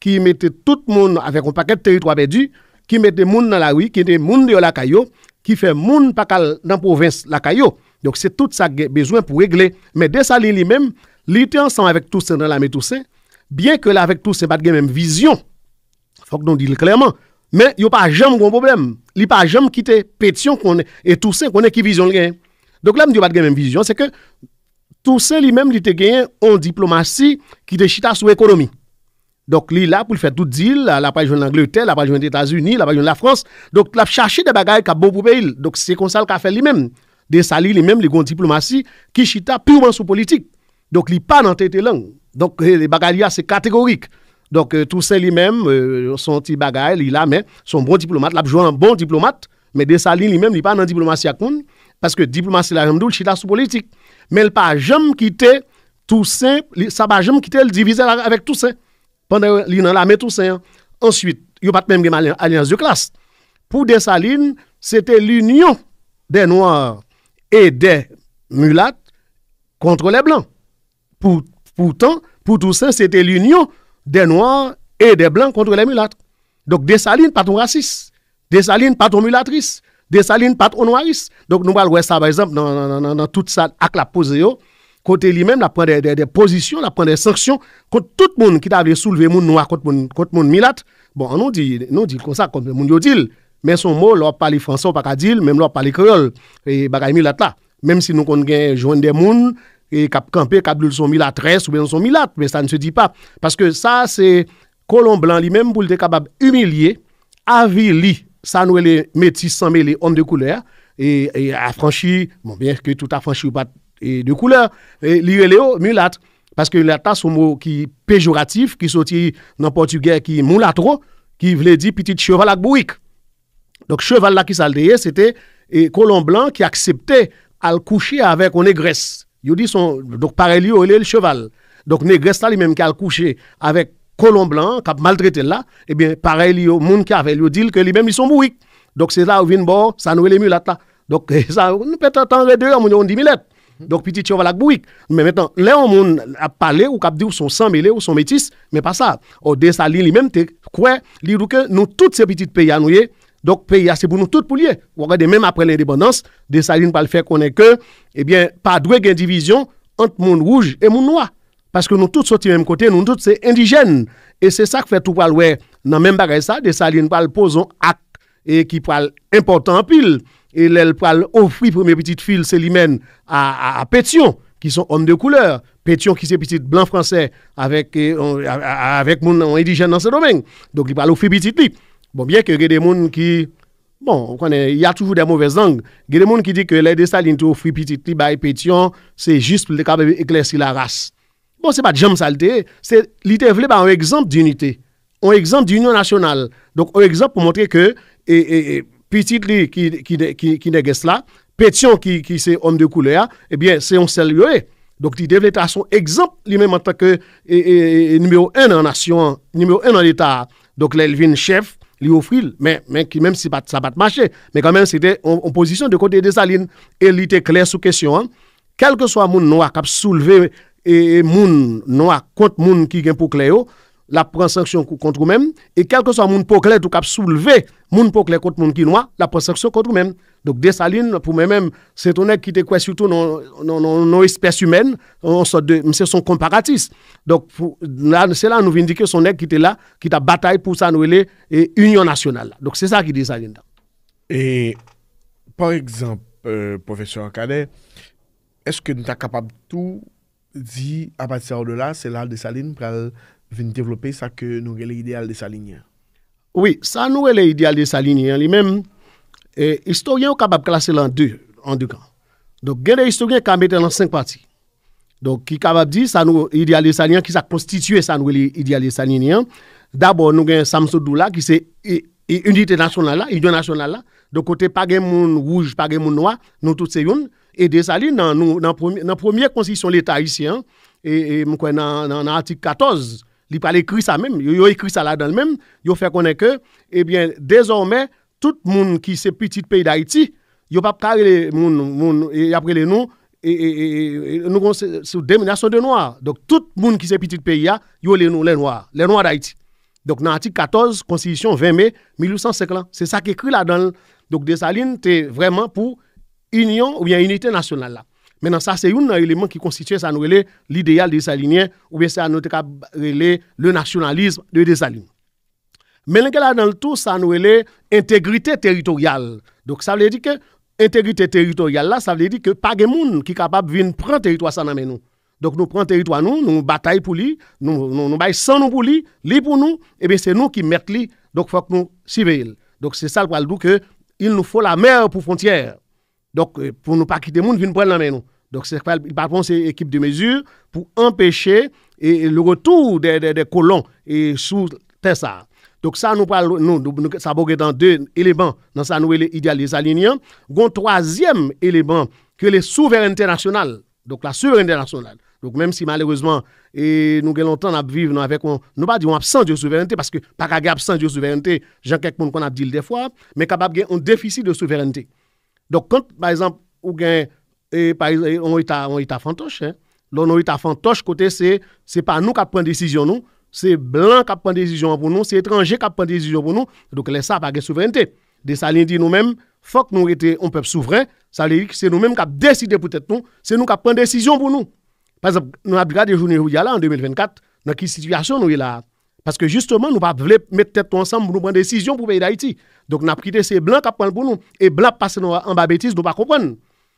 qui mettait tout le monde avec un paquet de territoire perdu, qui mettait le monde dans la rue, qui tout le monde dans la caillou, qui fait le monde dans la province la caillou. Donc c'est tout ça qui a besoin pour régler. Mais de ça, lui-même, lutter ensemble avec tous dans la métoussin, bien que là, avec tous ces pas de même vision, faut que nous disions clairement. Mais il n'y a pas jamais de problème. Il n'y a pas jamais quitté Pétion et Toussaint qu'on est qui vision Donc là, je ne pas de même vision. C'est que Toussaint lui-même, il a gagné en diplomatie qui te chita sur l'économie. Donc, il là pour faire tout deal, la pas jouer l'Angleterre, la pas jouer les États-Unis, la pas jouer la France. Donc, il a cherché des bagarres qui sont bons pour le pays. Donc, c'est comme ça qu'il a fait lui-même. Des salis lui-même, les diplomatie qui chita purement sur politique. Donc, il n'a pas dans tête langue. Donc, les bagages, c'est catégorique. Donc, euh, Toussaint lui-même, euh, son petit bagage, il a, mais son bon diplomate, il a joué un bon diplomate, mais Dessalines lui-même, il n'est pas dans la diplomatie à Koun, parce que diplomatie, la c'est la sous politique. Mais il n'a jamais quitté Toussaint, ça n'a jamais quitté le divisé avec Toussaint, pendant qu'il dans l'armée Toussaint. Hein. Ensuite, il n'y a pas même une alliance de classe. Pour Dessalines, c'était l'union des Noirs et des mulattes contre les Blancs. Pour, pourtant, pour Toussaint, c'était l'union des Noirs et des Blancs contre les mulâtres. Donc, des salines pas racistes des salines pas ton des salines pas trop noiristes Donc, nous allons voir ça, par exemple, dans, dans, toute ça, avec la pose, côté lui-même, la prend des, des, positions, la prend des sanctions contre tout le monde qui a soulevé monde noir contre monde contre monde milate. Bon, on nous dit nous dit comme ça comme monde dit, mais son mot leur parler français pas dire, même leur parle créole et bagaille milate là. Même si nous joindre des gens et cap camper, cap de son milat ou bien son milat, mais ça ne se dit pas. Parce que ça, c'est colon blanc lui-même pour être capable humilier, avili, ça nous les métis sans mêler, hommes de couleur, et, affranchi, bon, bien que tout affranchi ou pas de couleur, et l'Ireleo, mulat. Parce que la c'est un mot qui péjoratif, qui sortit dans portugais, qui est mulatro, qui voulait dire petit cheval à bouique. Donc, cheval là qui s'aldeye, c'était colon blanc qui acceptait à le coucher avec une négresse. Ils dit son donc pareil il est le cheval. Donc négresse là lui-même qui a couché avec colon blanc qui a maltraité là, eh bien pareil lui monde qui avait lui dit que lui-même ils sont bouic Donc c'est là où vient bon ça nous les mulates là. Donc [laughs] ça nous peut attendre deux on dit lettres. Donc petit cheval la bouic Mais maintenant là on monde a parlé ou a dit ou sont sans mêlés ou sont métis, mais pas ça. Au dé ça lui-même quoi, lui que nous toutes ces petites pays à nous donc, pays, c'est pour nous tous pour lier. regardez, même après l'indépendance, des salines pas le faire qu'on est que, eh bien, pas de une division entre monde rouge et monde noir. Parce que nous tous le même côté, nous tous c'est indigènes. Et c'est ça qui fait tout pour le dans même bagage ça, de Saline pas le poser acte et qui parle important en pile. Et elle parle offrir premier petite petites c'est à, à, à Pétion qui sont hommes de couleur. Pétion qui c'est petit blanc français avec, euh, avec mon indigène dans ce domaine. Donc il parle au Bon, bien que y ait des gens qui. Bon, on connaît, il y a toujours des mauvaises langues. Il y a des gens qui disent que l'aide de Saline, tout free petit, pétion, c'est juste pour éclaircir la race. Bon, ce n'est pas de jambes saletées. c'est l'ITVL un exemple d'unité, un exemple d'union nationale. Donc, un exemple pour montrer que et, et, et qui, qui, qui, qui là, pétion qui, qui c'est homme de couleur, eh bien, c'est un seul donc, il devait être son exemple lui-même en tant que numéro un en nation, numéro un en l'État. Donc, l'Elvine chef, lui mais, mais même si ça pas marché, mais quand même c'était en, position de côté des Saline, et il était clair sous question, hein. quel que soit le monde noir qui a soulevé et, le monde noir contre monde qui est pour Cléo la prend sanction contre vous-même. Et quel que soit mon poclet ou cap soulevé, mon poclet contre mon qui la prend sanction contre vous-même. Donc, Dessaline, pour moi-même, c'est aigle qui était surtout non, non, non, espèce humaine, on sorte de, c'est son comparatiste. Donc, c'est là, c'est là, nous vient son aigle qui était là, qui t'a bataille pour ça, nous, et union nationale. Donc, c'est ça qui Dessaline. Et, par exemple, euh, professeur Cadet, est-ce que nous sommes capables de tout dire à partir de là, c'est là Dessaline pour vin développer ça que nous relè l'idéal de Saliniens. Oui, ça nous est l'idéal de Saliniens, hein, Lui-même, historiens historien est capable de classer en deux, en deux camps. Donc, il y a des historiens qui en cinq parties. Donc, qui est capable de dire ça nous l'idéal de Saliniens, qui ça constitué ça nous l'idéal de Saliniens. Hein. D'abord, nous avons Samson Doula, qui c'est unité nationale, là, union nationale. Là. De côté pas de monde rouge, pas de monde noir, nous tous c'est Et des salines, dans la première constitution de l'État ici, hein, et, et dans l'article 14, il pas écrit ça même, il a écrit ça là dans le même, il fait connaître que eh bien désormais tout le monde qui c'est petit pays d'Haïti, il pas carré les monde et après les noms et, nous sous de noirs. Donc tout le monde qui c'est petit pays il les a les noirs, les noirs d'Haïti. Donc dans l'article 14 constitution 20 mai 1850, c'est ça qui écrit là dans donc Dessalines, c'est vraiment pour union ou bien unité nationale là. Maintenant, ça, c'est un élément qui constitue ça nous l'idéal des saliniens ou bien ça nous relais le nationalisme de Dessalines. Mais là, dans le tout, ça nous l'intégrité territoriale. Donc, ça veut dire que l'intégrité territoriale, là, ça veut dire que pas de monde qui est capable de venir prendre territoire sans nous. Donc, nous prenons territoire, nous, nous battons pour lui, nous, nous, battons sans nous pour lui, lui pour nous, et bien c'est nous qui mettons lui. Donc, il faut que nous suivions. Donc, c'est ça le problème que il nous faut la mer pour frontière. Donc, euh, pour ne pas quitter le monde, nous prendre la main nous. Donc, c'est par contre, c'est équipe de mesures pour empêcher le retour des, colons et sous Tessa. Donc, ça, nous parle nous, dans deux éléments, dans ça, nous, l'idéal des alignants. Un troisième élément, que les souveraineté nationale. Donc, la souveraineté nationale. Donc, même si malheureusement, nous avons longtemps à vivre avec, on, nous pas dire absent de souveraineté, parce que pas absent de souveraineté, j'ai quelques qu'on a dit des fois, mais capable un déficit de souveraineté. Donc, quand, par exemple, ou gain et par on est à, on est à fantoche. Hein. l'on est à fantoche, côté, c'est c'est pas nous qui prenons décision, nous. C'est blanc qui prend décision pour nous, c'est étranger qui prend décision pour nous. Donc, les ça, pas de souveraineté. De ça, dit nous-mêmes, faut que nous étions un peuple souverain. Ça veut que c'est nous-mêmes qui avons décidé peut-être nous, c'est nous qui prenons décision pour nous. Par exemple, nous avons regardé le jour de là en 2024, dans quelle situation nous sommes là. Parce que justement, nous ne voulons pas mettre tête ensemble pour nous prendre décision pour le pays d'Haïti. Donc, nous avons pris ces blancs qui prennent pour nous. Et blancs passent en bas bêtises, nous ne pas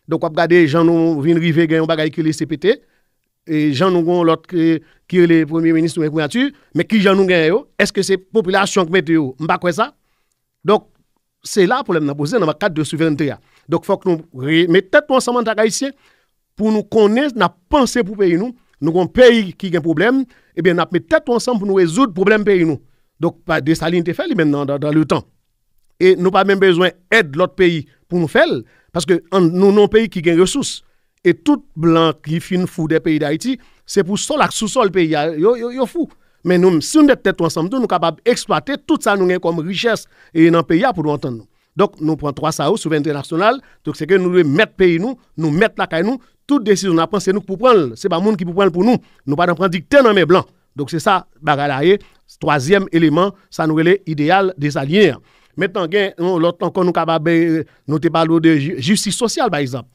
Donk wap gade jan nou vin rive genyon bagay ki li CPT. E jan nou gon lot ki li Premier Ministre mwen kouyatou. Mwen ki jan nou genyon, eske se populasyon mwen te yo mbakwe sa. Donk se la pou lèm nan pose nan mwen kat de souveranite ya. Donk fòk nou mwen mè tèt pou ansanman ta ga isye. Pou nou konè nan panse pou peyi nou. Nou kon peyi ki gen problem. Ebyen nan mè tèt pou ansanman pou nou rezoud problem peyi nou. Donk de salin te fèl men nan dan lè tan. E nou pa mèm bezwen ed lòt peyi pou nou fèl. Parce que nous nous, un pays qui gagne ressources. Et tout blanc qui fin fou des pays d'Haïti, c'est pour sol, sous-sol pays. est fou. Mais nous, si nous sommes ensemble, nous sommes capables d'exploiter tout ça nous comme richesse et dans pays pour nous entendre. Donc, nous prenons trois saouts sur l'international. Donc, c'est que nous devons mettre pays nous, nous mettre la caille nous. Toute décision nous prenons, c'est nous pour prendre. Ce n'est pas le monde qui peut prendre pour nous. Nous ne prenons pas dictées dans mes blancs. Donc, c'est ça, Le troisième élément, ça nous est l'idéal des alliés. Mètan gen, lòt an kon nou ka ba be, nou te palo de jivsi sosyal, ba esab.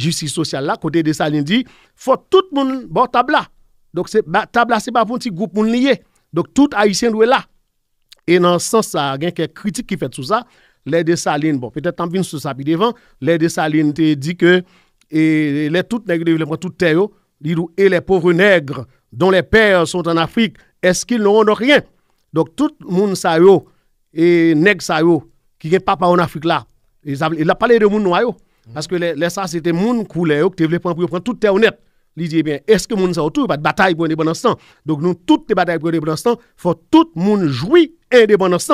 Jivsi sosyal la, kote desaline di, fò tout moun bo tabla. Dok tabla se pa foun ti goup moun liye. Dok tout ayisyen dwe la. E nan sens gen ke kritik ki fèt sou sa, lè desaline, bo, fètè tan vin sou sa pi devan, lè desaline te di ke lè tout negre, lè mwen tout teyo, li nou, e lè povre negre don lè per son an Afrik, eskil nou on do ryen. Dok tout moun sa yo, et nèg ça yo qui est papa en Afrique là il a parlé de moun noir mhm. parce que les, ça c'était moun couleur qui voulait prendre prendre toute terre honnête il dit eh bien est-ce que moun ça autour pas de bataille pour instant donc nous toutes les batailles pour il faut tout moun jouir indépendance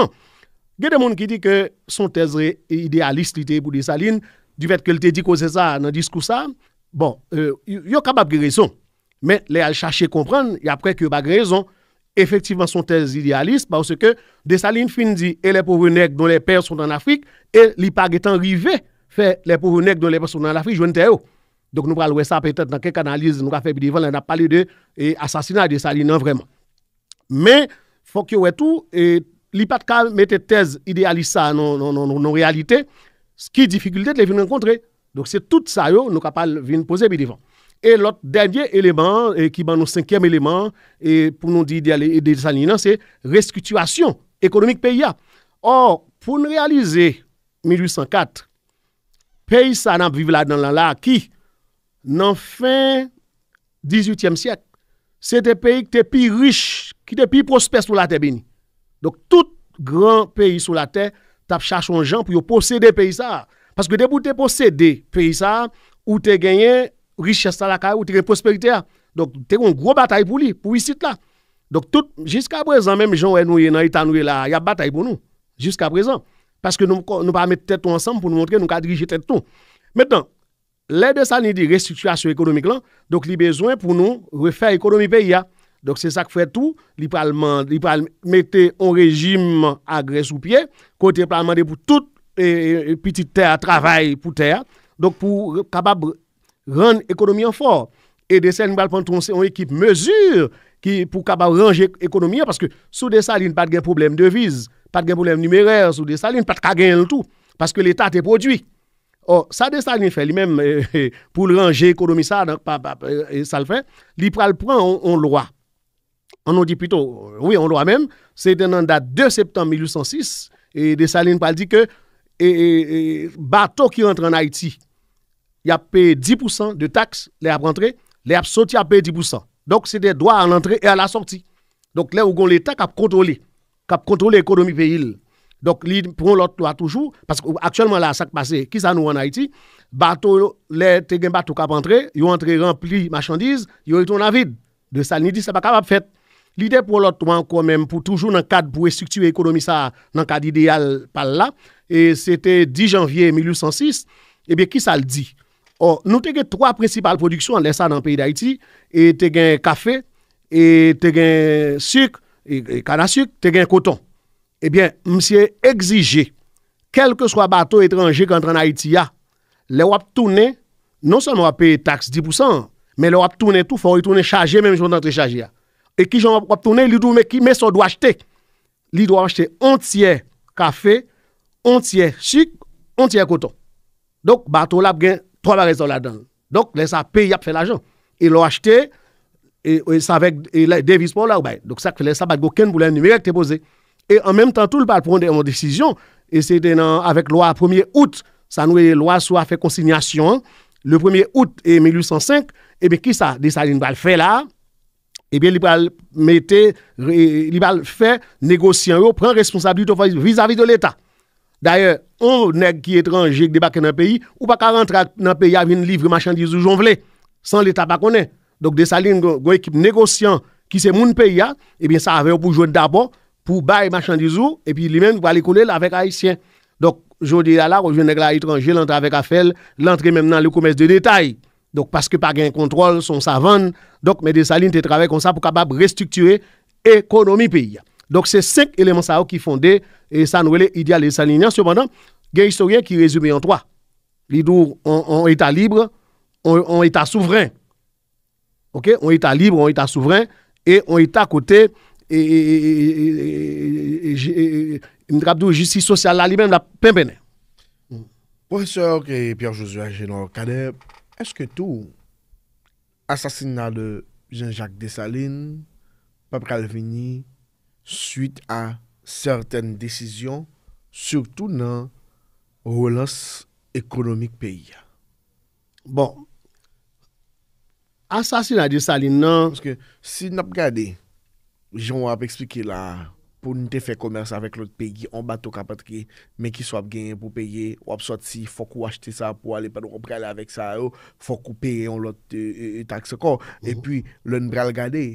il y a des gens qui disent que son thèse est idéaliste pour Salines du fait qu'elle te dit que c'est ça dans le discours ça, bon, il euh, y a capable de raison. Mais les à chercher comprendre, et après que pas raison, efektivman son tez idealist, pwase ke desaline fin di, e le povou nek don le perso nan Afrik, e li pag etan rive, fe le povou nek don le perso nan Afrik, jwenn te yo. Dok nou pral wè sa petat, nan kek analiz nou ka fe bidivan, la nan pale de asasina de desaline, nan vreman. Men, fok yo wè tou, li pat kal mette tez idealist sa nan realite, ski difficulte te le vin an kontre. Dok se tout sa yo, nou ka pal vin pose bidivan. Et l'autre dernier élément, et qui est notre cinquième élément, et pour nous dire des alignants, c'est restructuration économique pays. Or, pour nous réaliser 1804, pays ça n'a vivre là dans là qui, dans fin 18e siècle, c'était pays qui était plus riche, qui était plus prospère sur la terre Donc, tout grand pays sur la terre, t'a cherché un gens pour posséder pays ça. Parce que dès que tu posséder pays ça, ou tu gagné richesse à la caille, ou tirer prospérité. Donc, c'est une grosse bataille pour lui, pour ici là. Donc, tout, jusqu'à présent, même Jean nous dans l'État, nous là, il y a bataille pour nous. Jusqu'à présent. Parce que nous ne pas mettre tête ensemble pour nous montrer nous avons diriger tête tout. Maintenant, l'aide de ça, nous dit restructuration économique là. Donc, il y a besoin pour nous refaire l'économie pays. Donc, c'est ça qui fait tout. Il mettre un régime à sous pied, côté parlementaire pour toute petite terre, travail pour terre. Donc, pour capable économie l'économie fort. Et de ça, nous prendre une équipe mesure qui pour capable ranger l'économie parce que sous des salines, pas de problème de devise, pas de problème numéraire, sous des salines, pas de de tout parce que l'État est produit. Or, ça des fait lui-même [laughs] eh, eh, pour ranger l'économie, ça, donc, pas eh, ça le fait. Il prend en loi. On dit plutôt, oui, en loi même, c'est dans la date 2 septembre 1806, et Dessaline parle dit que et, bateau qui rentre en Haïti, il a payé 10% de taxes, les a rentré, les a sorti, à payé 10%. Donc, c'est des droits à l'entrée et à la sortie. Donc, là où l'État qui a contrôlé, qui a contrôlé l'économie pays. Donc, il prend l'autre toujours, parce qu'actuellement, là, ça qui passe, qui ça nous en Haïti, bateau, les gens bateau ont rentré, ils ont entré rempli marchandises, ils ont été vide. De ça, ils dit, ça pas capable de faire. L'idée pour l'autre, quand même, pour toujours dans le cadre pour structurer l'économie, ça, dans le cadre idéal, par là, et c'était 10 janvier 1806, et eh bien, qui ça le dit? nou te gen 3 principal produksyon an lè sa nan peyi d'Haïti te gen kafe, te gen suk, te gen koton ebyen, eh msye exige, kelke swa bato etranje ki an tran Haïti ya lè wap toune, non son wap pay tax 10%, men lè wap toune tou fò, lè toune chaje, men msye wap chaje ya e ki joun wap toune, lè dou mè ki mè so dwa achete, lè dwa achete ontye kafe ontye suk, ontye koton dok bato lè gen Trois raisons là-dedans. Donc, les ça paye, il fait l'argent. et l'ont acheté, et, ça avec Davis pour là. Ben, donc, ça fait ça, ben, aucun boulet numérique qui posé. Et en même temps, tout le monde prend des décisions. Et c'était avec loi 1er août, ça nous est loi soit fait consignation. Le 1er août et 1805, et bien qui ça, des salines va le faire là. et bien, il va mettre, il va faire négocier, prend responsabilité vis-à-vis de l'État. D'ailleurs, on nèg qui étranger qui débarque dans le pays, ou pas qu'à rentrer dans le pays avec une livre marchandise ou sans l'État pas Donc, des salines, une équipe négociant qui c'est mon pays, et hein, eh bien, ça avait pour jouer d'abord, pour bailler marchandise ou, et puis lui-même, pour aller coller avec Haïtien. Donc, je dis là, on nèg là étranger, l'entre avec Afel, l'entrée même dans le commerce de détail. Donc, parce que pas gain contrôle, son savane. Donc, mais des salines, tu travailles comme ça pour capable restructurer l'économie pays. Donc, c'est cinq éléments ça qui fondaient et ça nous est et Cependant, il y a un historien qui résume en trois. L'idou en État libre, en État souverain. OK? est État libre, on État souverain et est à côté et justice sociale là lui-même la hmm. Professeur Pierre-Josué Général Cadet, est-ce que tout assassinat de Jean-Jacques Dessalines, Pape Calvini, suite a certaine desisyon, surtout bon. nan ou los ekonomik peyi. Bon, a sa si nan di salin nan... Si nap gade, joun wap eksplike la, pou nou te fe komers avèk lout peyi, on batou kapatke, men ki swap gen pou peyi, wap swat si, fok ou achete sa pou ale pen ou pral avèk sa, fok ou peyi, on lot takse ko. E pi, loun bral gade,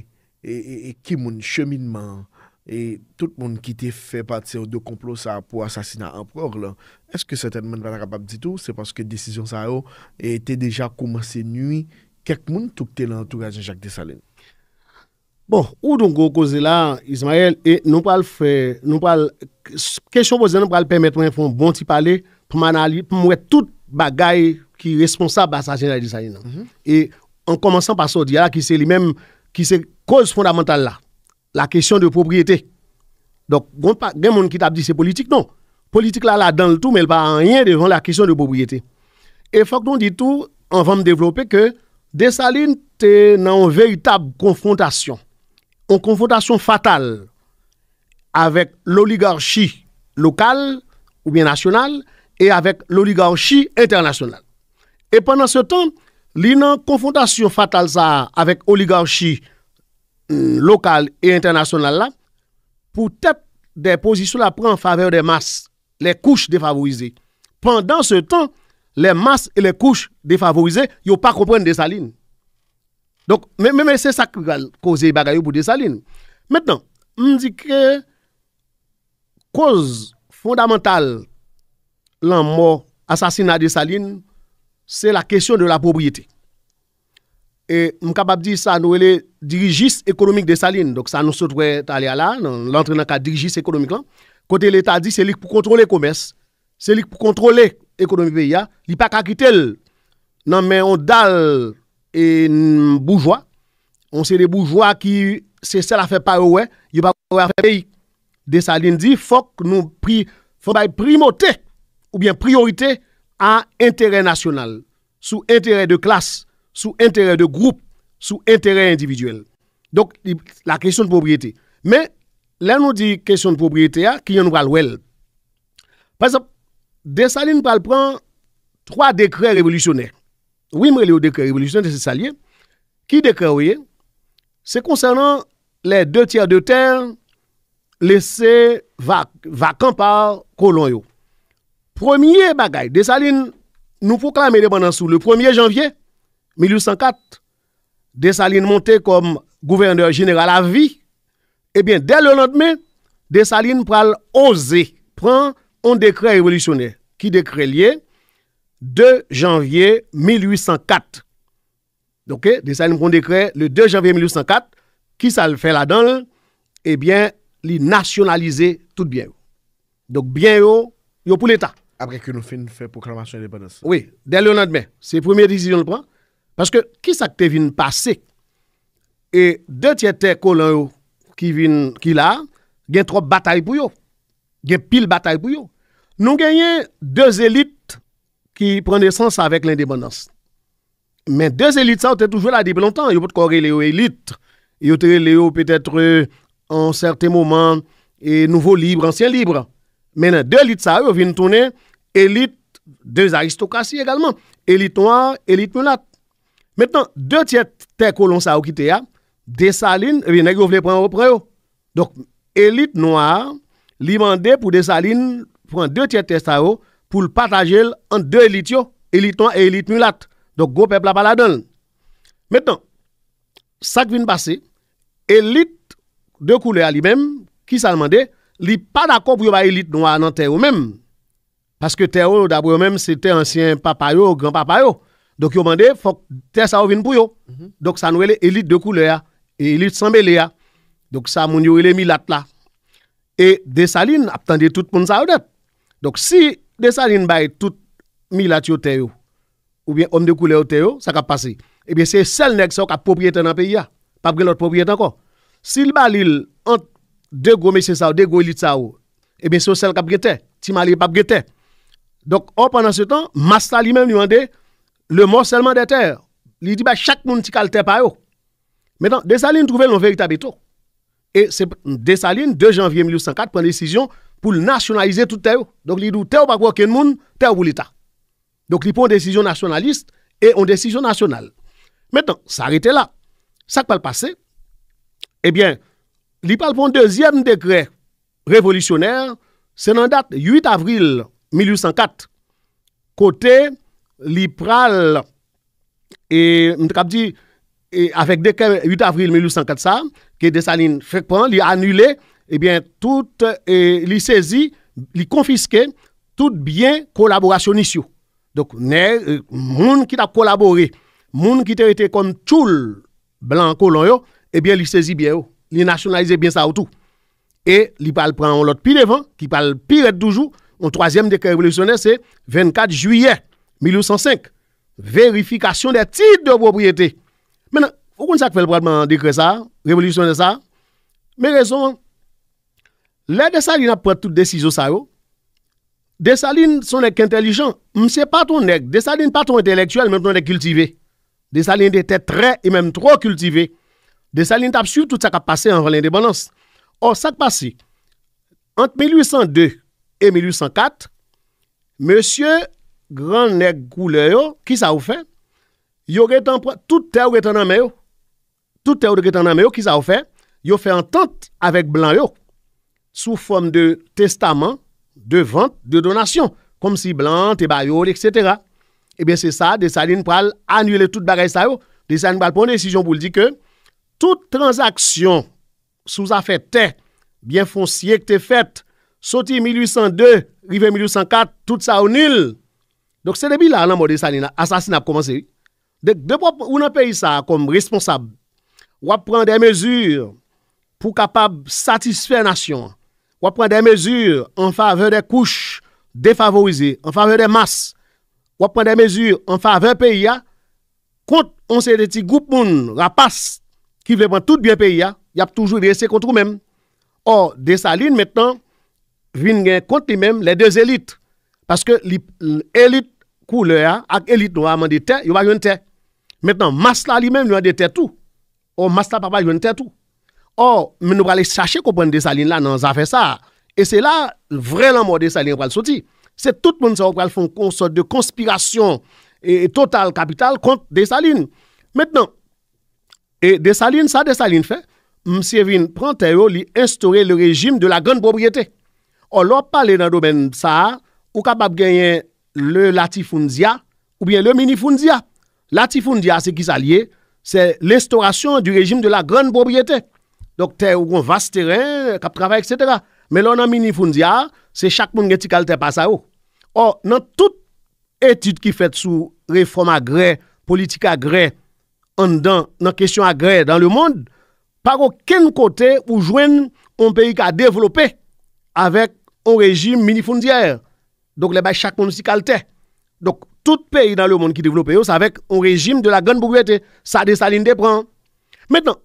e kimoun cheminman E tout moun ki te fè pati se o do komplos sa pou asasina anpok lò. Eske se ten men vana kapab ditou? Se paske desisyon sa yo, e te deja koumanse nui, kek moun tout te lantou gajan jak de sa lè? Bon, ou donkou koze la, Ismael, e nou pal fè, nou pal, kechon bozen nou pal pèmèt mwen fon bonti pale, pou man alip, pou mwè tout bagay ki responsab asasina di sa lè nan. E an komansan pa so di ala ki se li men, ki se koz fondamental la. la kesyon de propriété. Donk, gen moun ki tap di se politik, non. Politik la la dan l'tou, men pa an yen devan la kesyon de propriété. E fok don ditou, an van m devlopè ke, desaline te nan veyitab konfrontasyon. An konfrontasyon fatal avèk l'oligarchi lokal ou bien nasyonal e avèk l'oligarchi internasyonal. E pwennan se ton, li nan konfrontasyon fatal sa avèk oligarchi lokal Euh, local et international là, pour être des positions à prennent en faveur des masses, les couches défavorisées. Pendant ce temps, les masses et les couches défavorisées, ils pas comprendre des salines. Donc, même c'est ça qui va causer bagages pour des salines. Maintenant, on dit que cause fondamentale la mort, assassinat de salines, c'est la question de la propriété. E, Mkabab di sa nou ele dirijis ekonomik de Saline Dok sa nou sotwe tali ala Lantre nan ka dirijis ekonomik lan Kote l'Etat di se lik pou kontrole komers Se lik pou kontrole ekonomik beya Li pa kakitel Nan men on dal E boujwa On se de boujwa ki se sel afe parowe Yon pa kakitel afe peyi De Saline di fok nou pri Fok bay primote Ou bien priorite An entere nasyonal Sou entere de klasi sous intérêt de groupe, sous intérêt individuel. Donc, la question de propriété. Mais, là, nous dit question de propriété, ah, qui en va le Par exemple, Dessalines prend trois décrets révolutionnaires. Oui, mais les décrets révolutionnaires, c'est ça. Qui décret, C'est concernant les deux tiers de terre laissés vacants par colons Premier bagage, Dessalines nous proclame l'indépendance le 1er janvier 1804, Dessalines monté comme gouverneur général à vie. Eh bien, dès le lendemain, Desalines pral oser prendre un décret révolutionnaire qui décret lié 2 janvier 1804. Donc, Desalines prend décret le 2 janvier 1804 qui ça le fait là-dedans Eh bien, il nationaliser tout bien. Donc, bien, yo, a pour l'État. Après que nous faisons une proclamation d'indépendance. Oui, dès le lendemain. C'est la première décision qu'on prend. Parce que qui ça qui vient passer et deux tiers de colon qui vient là, il y a trop batailles pour eux. Il y a pile bataille pour eux. Nous gagnons deux élites qui prennent sens avec l'indépendance. Mais deux élites ça ont toujours là depuis longtemps, ils ont pas les élites. Ils ont peut-être euh, en certains moments et nouveau libre, ancien libre. Mais deux élites ça viennent tourner élite deux aristocraties également, élite noire, élite mulatte. Mètenon, dè tjet tè kolon sa ou ki tè ya, desaline, e binèk yo vle pran ou pran yo. Dok, elit noa, li mande pou desaline, pran dè tjet tè sa ou, pou l patajel an dè elit yo, elit an, elit nulat. Dok, go pep la pala don. Mètenon, sak vin pase, elit de koule a li mèm, ki sa mande, li pa d'akop yo ba elit noa nan tè ou mèm. Paske tè ou d'abou yo mèm, se tè ansyen papayou, gran papayou. Dok yo mande, fok te sa ou vin pou yo. Dok sa nou ele elit de koule ya. E elit sanbe le ya. Dok sa moun yo ele milat la. E desaline ap tande tout moun sa ou dep. Dok si desaline bay tout milat yo te yo. Ou bien om de koule yo te yo, sa kap pase. Ebe eh se sel neg sa ou kap popyete nan peyi ya. Pap gen lot popyete anko. Si li balil ant de gome se sa ou, de gome elit sa ou. Ebe se sel kap gete. Ti mali pap gete. Dok or pandan se ton, mas sali men yo mande... le morcellement des terres. Il dit, bah, chaque monde qui a le terre par Maintenant, Dessalines trouvait un véritable taux. Et c'est Dessalines, 2 janvier 1804, prend une décision pour nationaliser toutes terre. Donc, il dit, terre pas pour aucun monde, terre pour l'État. Donc, il prend une décision nationaliste et une décision nationale. Maintenant, ça arrêté là. Ça peut le passer. Eh bien, il parle pour un deuxième décret révolutionnaire. C'est en date 8 avril 1804. Côté li pral, et et avec 8 avril 1804 que Desalines fait prendre, li annulé, et bien tout, e, li saisi, li tout bien collaborationniste. Donc, ne, e, moun qui t'a collaboré, moun qui ont été comme tchoul blanc les yo, eh bien, li saisi bien yo. Li nationalisé bien ça tout. Et li pral prend l'autre pile devant, qui parle pire toujours. Un troisième décret révolutionnaire, c'est 24 juillet 1805, verifikasyon de tit de propriyete. Menan, ou kon sa ke fèl bradman de kresa, revolisyon de sa, me rezon, menan, lè de saline ap wèd tout de si zo sa yo, de saline son ek intelligent, mse paton ek, de saline paton entelektuel, menan de kultive. De saline de tè trè, menan tro kultive. De saline tap su tout sa ka pase an rè lè indébonans. Or, sa ke pase, ant 1802 et 1804, Monsieur Grand nek koule yo, ki sa ou fe? Yo getan pre, tout te ou getan name yo? Tout te ou getan name yo, ki sa ou fe? Yo fe entente avèk blan yo, sou form de testament, de vant, de donasyon, kom si blan, te bayol, etc. Ebyen eh se sa, desaline pral, anyele tout bagay sa yo, desaline pral pone, si joun pou l di ke, tout transaksyon, sou zafète, bien fon siye k te fèt, soti 1802, rive 1804, tout sa ou nil, Donk se debi la, la mò de Salina, asasina pou komanse. De pou ou nan peyi sa kom responsab, wap pren de mezur pou kapab satisfè nation. Wap pren de mezur an fave de kouch defavorize, an fave de mas. Wap pren de mezur an fave peyi ya kont onse de ti goup moun rapas ki vleman tout biye peyi ya, yap toujou vye se kontou mèm. Or, de Saline, metan, vin gen konti mèm le de zelit. Paske li elit koule a ak elit nou a man de te, yon va yon te. Mètnan, mas la li mèm nou a de te tou. Ou mas la pa pa yon te tou. Or, mè nou pralè sache kòpon de salin la nan zafè sa. E se la, vrelan mò de salin pralè soti. Se tout mèn se pralè fòn konspiration e total kapital kont de salin. Mètnan, e de salin sa de salin fè, msie vin prantè yo li instore le rejim de la gèn propriété. Or, lò pralè nan do mèn sa, ou kapap genyen Le latifundia ou bien le minifundia Latifundia se ki sa liye Se lestorasyon du rejim de la gran bobriyete Dokte ou gon vas teren, kap travay, etc Men lon nan minifundia Se chak moun geti kalte pasa ou oh. Or nan tout etit ki fet sou reform agre Politika agre An dan nan kesyon agre dan le mond Par o ken kote ou jwen On peyi ka devlope Avek o rejim minifundia er Donc, les chaque monde Donc, tout pays dans le monde qui développe, c'est avec un régime de la grande propriété. Ça, Dessalines déprend. Maintenant,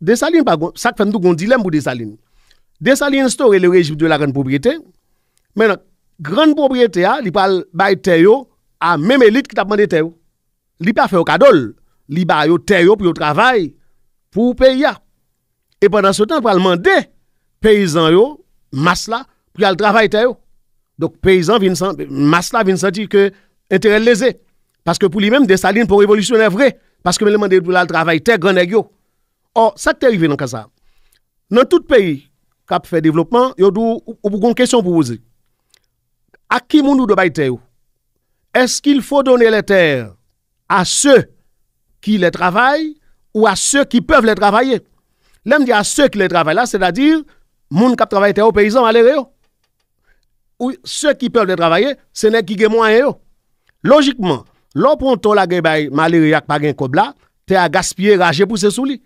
Dessalines, ça fait un dilemme pour Dessalines. Dessalines instaure le régime de la grande propriété. Maintenant, grande propriété, il parle de terre à même élite qui t'a demandé terre. Il pas fait au cadeau. Il baille terre pour le travail, pour pays. Ah. Et pendant ce temps, il va demander paysans, masse là, pour le travail terre. Donc, paysan, masse Masla vient sentir que intérêt lésé. Parce que pour lui-même, des salines pour révolutionner vrai. Parce que même monde pour le travail, terre, grand Or, ça qui est arrivé dans le cas Dans tout pays qui a fait développement, il y a une question pour poser. À qui nous devons terre Est-ce qu'il faut donner les terres à ceux qui les travaillent ou à ceux qui peuvent les travailler L'homme dit à ceux qui les travaillent là, c'est-à-dire, les gens qui travaillent terre aux paysans ou se ki pèl de travaye, se ne ki gen mwen yo. Logikman, lò pou an ton la gey bay maleriak pa gen kobla, te a gaspye raje pou se souli.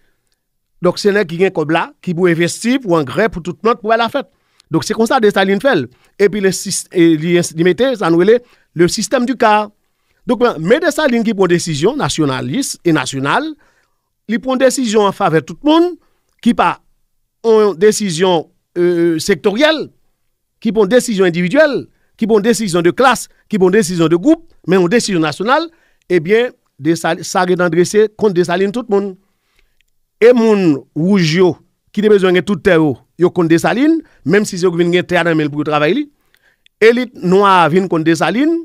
Dok se ne ki gen kobla, ki pou investi pou an grep pou tout moun pou wè la fèt. Dok se kon sa de sa lin fèl. E pi li mette, zan wè le, le sistem du kar. Dok mè de sa lin ki pou an desisyon, nasyonalist, e nasyonal, li pou an desisyon an fave tout moun, ki pa an desisyon euh, sektoriyel, qui prend décision individuelle, qui prend décision de classe, qui prend décision de groupe, mais une décision nationale, eh bien, va être dressé contre Dessalines tout le monde. Et moun rouge qui a besoin de tout terre, yo contre Dessalines, même si yo vinn terre dans pour travailler. Élite noire vient contre Dessalines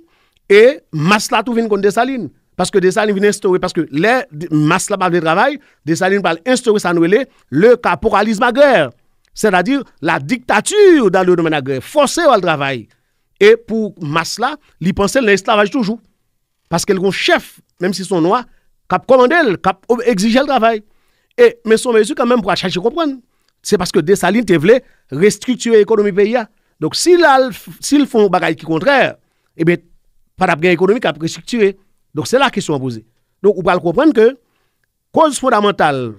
et masse là tout vient contre Dessalines. Parce que Dessalines vient instaurer, parce que les masses là parlent de travail, Dessalines parle instaurer ça nous le caporalisme agraire. C'est-à-dire la dictature dans le domaine agraire, forcée au travail. Et pour masse là, ils pensaient l'esclavage toujours. Parce qu'elle ont chef, même si sont noirs, cap qui cap exiger le travail. Et, mais son mesure quand même pour chercher à comprendre. C'est parce que Dessalines te voulait restructurer l'économie pays. Hein. Donc s'ils font un bagaille qui contraire, et eh bien, pas d'abgain économique à restructurer. Donc c'est la question à poser. Donc on peut comprendre que cause fondamentale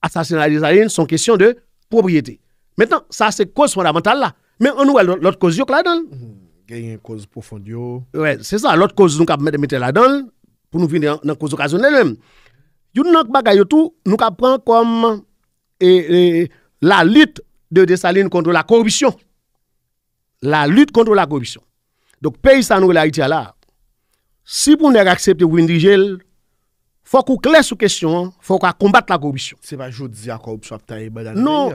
assassinat des aliens sont question de propriété. Maintenant, ça c'est cause fondamentale là. Mais on nous l'autre cause là-dedans. Mhm. a une cause profonde. Ouais, c'est ça, l'autre cause nous capable mettre là-dedans pour nous venir dans cause occasionnelle même. avons nan tout, nous comme la lutte de Dessalines contre la corruption. La lutte contre la corruption. Donc pays ça nous Haïti, là. Si pour accepté pour Windigel, faut qu'on clair sur question, faut qu'on combatte la corruption. C'est pas jodi la corruption hein. Non,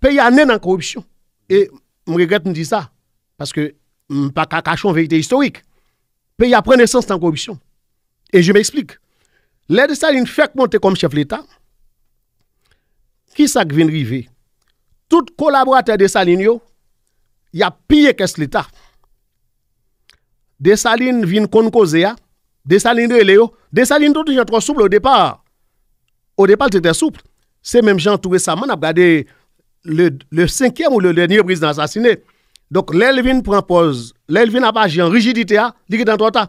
pays a dans corruption. Et je regrette de dire ça parce que je ne pas une vérité historique. Pays a pris naissance dans corruption. Et je m'explique. L'aide Saline fait monter comme chef de l'État. Qui ça qui vient arriver Tout collaborateur de Saline. il y a pillé quest l'État. Saline vient kon causer, Saline de Léo, Dessaline, tout gens trop souple au départ. Au départ, était souple. Ces mêmes gens tout récemment, on a regardé le, cinquième ou le dernier président assassiné. Donc, l'Elvin prend pause. L'Elvin n'a pas agi en rigidité, il hein, est dans trois temps.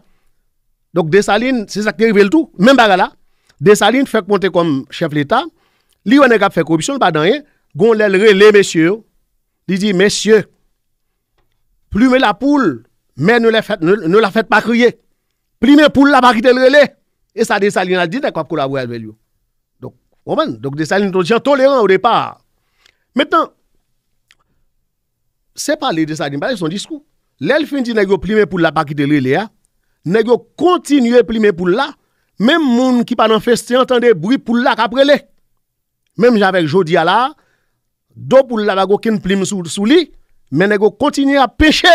Donc, desalines, c'est ça qui arrive le tout. Même là. Desalines fait monter comme chef l'État. Lui, on a fait corruption, pas dans rien. Gon les messieurs. Il dit, messieurs, plumez la poule, mais ne la faites, pas crier. Plumez poule, la pas le relais. Et ça, Dessalines a dit qu'il pas collaborer avec lui. Donc, Roman, donc Dessalines est tolérant au départ. Maintenant, c'est pas les Dessalines, c'est bah, son discours. L'elfin dit qu'il primé pour la de quitter l'Eléa. Nèg continue à primer pour là, même gens qui pas dans festi des bruits pour là après les. Même j'avec jodi là, do pour la pas aucune plume sous sous lui, mais nèg continue à pêcher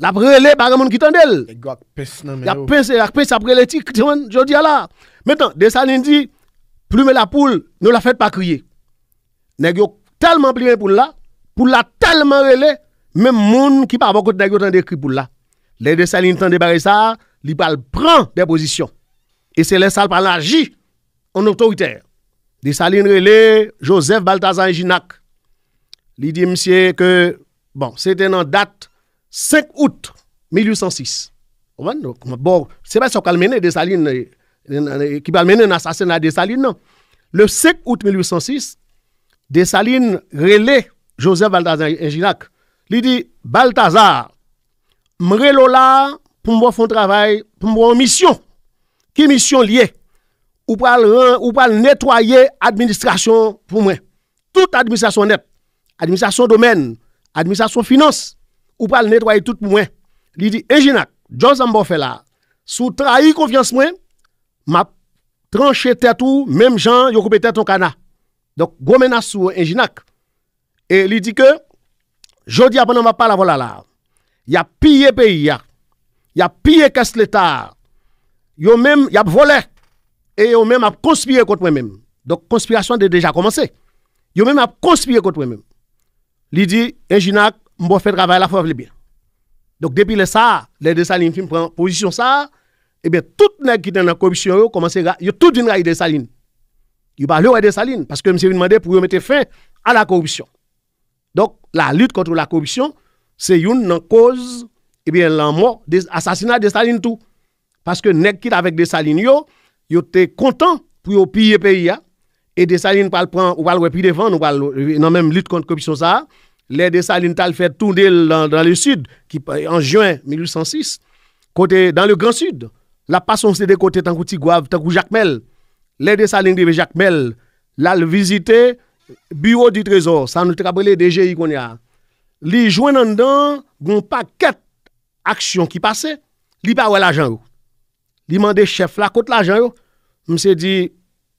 la relé, par un monde qui tendel. Il a pince, il pince, les je dis là. Maintenant, salines dit, plume la poule, ne la faites pas crier. Nèg tellement la poule, là, poule la tellement relé, même monde qui pas beaucoup de nèg pour là. Les Dessalines tendel barré ça, il prend des positions. Et c'est les salles par l'agit en autoritaire. Dessaline relé, Joseph Baltazar Ginac. Il dit, monsieur, que, bon, c'était une date 5 août 1806. bon, c'est pas ça euh, euh, euh, qui a mené qui a mené un assassinat Dessalines, non. Le 5 août 1806, Desalines relais Joseph Balthazar Girac. Il dit Balthazar, là pour moi travail, pour moi une mission. Qui mission liée Ou pas ou nettoyer administration pour moi. Toute administration nette, administration domaine, administration finance, ou pas le nettoyer tout moins. Il dit, ingénac, Joseph Zambo fait là, sous trahi confiance moi, m'a tranché tête ou même gens, yo coupé tête ton cana. Donc, gros menace sur Et il dit que, jodi après m'a pas la voilà là, il a pillé pays, il a pillé casse l'État, yo même, y a volé, et yo même a conspiré contre moi-même. Donc, conspiration a déjà commencé. Yo même a conspiré contre moi-même. Il dit, Enginak, m'a fait travail la fois bien. Donc depuis le ça, les deux salines prennent position ça, eh bien tout monde qui dans la corruption commence y a tout d'une raille des salines. Y pas le des salines parce que monsieur demandé pour mettre fin à la corruption. Donc la lutte contre la corruption, c'est une cause eh bien la mort des assassinats de salines. tout parce que nèg qui avec des salines yo, yo était content pour pays et des salines pas le prendre ou pas le devant ou pas euh, même lutte contre la corruption ça Lè de Saline tal fè tounde dan le sud, ki euh, en juen 1806, kote, dan le gran sud, la pasonsè de kote tankou Tigouave, tankou Jacquemel. Lè de Saline de Jacquemel, lal vizite, euh, bureau di trezor, sa nou te kabrele de G.I. Konya. Li jwen nan dan, goun pa ket aksyon ki pase, li pa wè la janro. Li mande chef la kote la janro, mse di,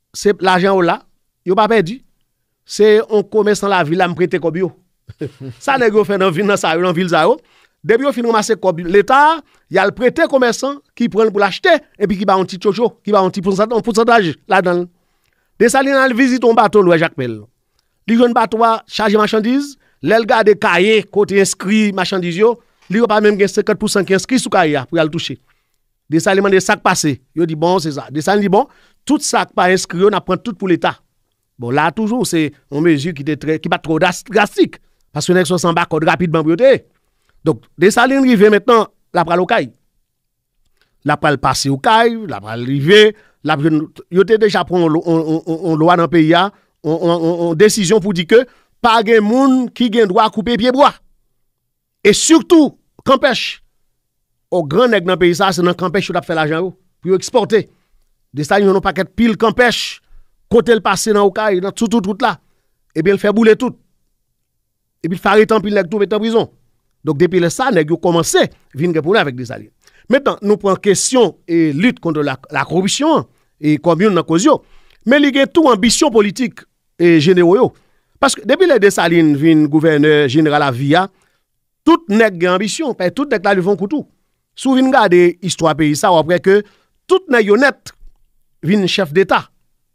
se la janro la, yo pa pe di, se on kome san la vi la mprente ko biyo. [laughs] ça n'est pas fait dans ville dans ça dans ville oh. depuis l'état il y a le prêté commerçant qui prend pour l'acheter et puis qui va un petit chocho qui va un petit pourcentage là-dedans Desalina visite un bateau Louis Jacques Mel les un bateau chargé marchandise l'el garde cahiers côté inscrit marchandises ils li pas même 50% qui inscrit sous cahier pour le toucher ont des sacs passés ont dit bon c'est ça a dit bon tout sac pas inscrit on prend tout pour l'état bon là toujours c'est une mesure qui n'est pas trop drastique parce que les sont sans barcode rapidement Donc, des salines arrivent maintenant, la pral au caille. La pral passer au caille, la pral arriver, la ont déjà pris une loi dans le pays, hein. une décision pour dire que pas de monde qui a droit à couper pied bois. Et surtout, pêche, au grand nègre dans le pays, c'est dans qu'empêche il a fait l'argent oh, pour exporter. Des salines n'ont pas être pile pêche. côté le passé dans le caille, dans tout, tout, tout là. Et eh bien, le fait bouler tout. Epi fari tanpil nek toube te brison Dok depi le sa nek yo komanse Vin repounen vek desaline Metan nou pran kesyon e lut kontre la korubisyon E kombyon nan kozyon Men li gen tou ambisyon politik Genero yo Depi le desaline vin gouverneur general Avia Tout nek ambisyon Pe tout nek la li von koutou Sou vin gade istwa pe isa Ou apre ke tout nek yo net Vin chef d'eta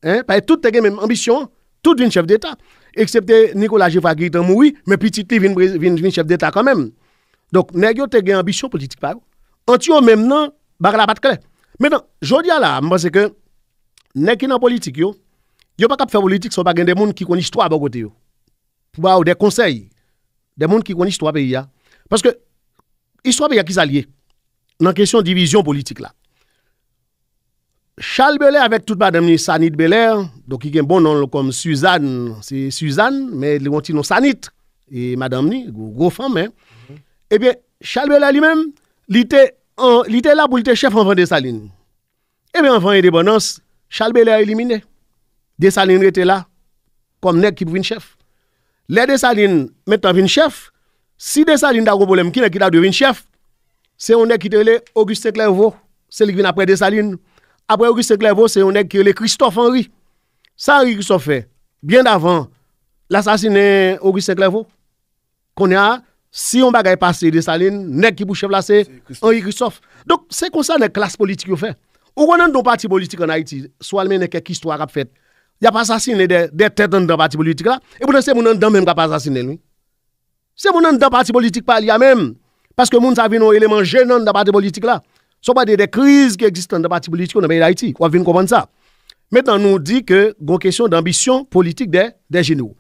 Pe tout nek men ambisyon Tout vin chef d'eta excepté Nicolas Jeffra qui mais petit li vient chef d'État quand même. Donc, nèg yo te gen ambition politique En Anti yo même nan, bagay la pat clair. Maintenant, jodi là, je pense que nèg qui nan politique yo, yo pas de faire politique sans pas des monde qui connaissent l'histoire à côté yo. Pour des conseils, des monde qui connaissent histoire pays Parce que histoire pays qui s'allier dans question division politique Charles Belair avec toute madame Sanit Belair, donc il a un bon nom comme Suzanne, c'est Suzanne, mais le petit nom Sanit, et madame ni, gros, femme, mm-hmm. hein. Eh bien, Charles Belair lui-même, il était là pour être chef en eh des Salines. Eh bien, avant indépendance, Charles Belair éliminé. Dessalines était là, comme nègre qui devient chef. Les Dessalines, maintenant, une chef. Si Dessalines a un problème, qui est qui devient chef? C'est un nègre qui est Auguste Clairvaux, c'est lui qui vient après Dessalines. Après Augustin Clervaux, c'est un nègre qui est Christophe Henry. Ça, Henri Christophe fait. Bien avant l'assassiné Augustin Clervaux. Qu'on a, si on bagaille passé de Saline, nègre qui bouche là, c'est Henri Christophe. Donc, c'est comme ça la classe politique qui fait. Ou on a un parti politique en Haïti, soit le une histoire a fait. Il a pas assassiné des de têtes dans le parti politique là. Et pourtant, c'est mon nom même qui a pas assassiné lui. C'est mon nom parti politique par lui même. Parce que vous avez un élément gênant dans le parti politique là. Son pa de de kriz ki existen de parti politikon nan bè yon haiti, wav vin kouban sa. Metan nou di ke gwen kesyon d'ambisyon politik de genou.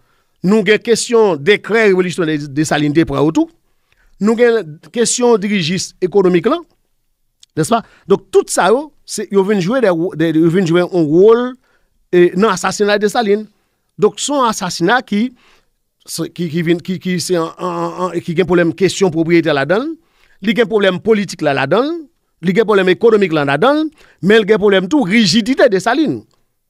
Nou gen kesyon de kre revolution de Saline depre ou tou. Nou gen kesyon dirijis ekonomik lan. De se pa? Dok tout sa yo, yo vin jwe yon rol e, nan asasinat de Saline. Dok son asasinat ki ki gen problem kesyon propriété la dan, li gen problem politik la la dan, il eh, y a problème économique là-dedans, mais il y a problème tout, rigidité des salines.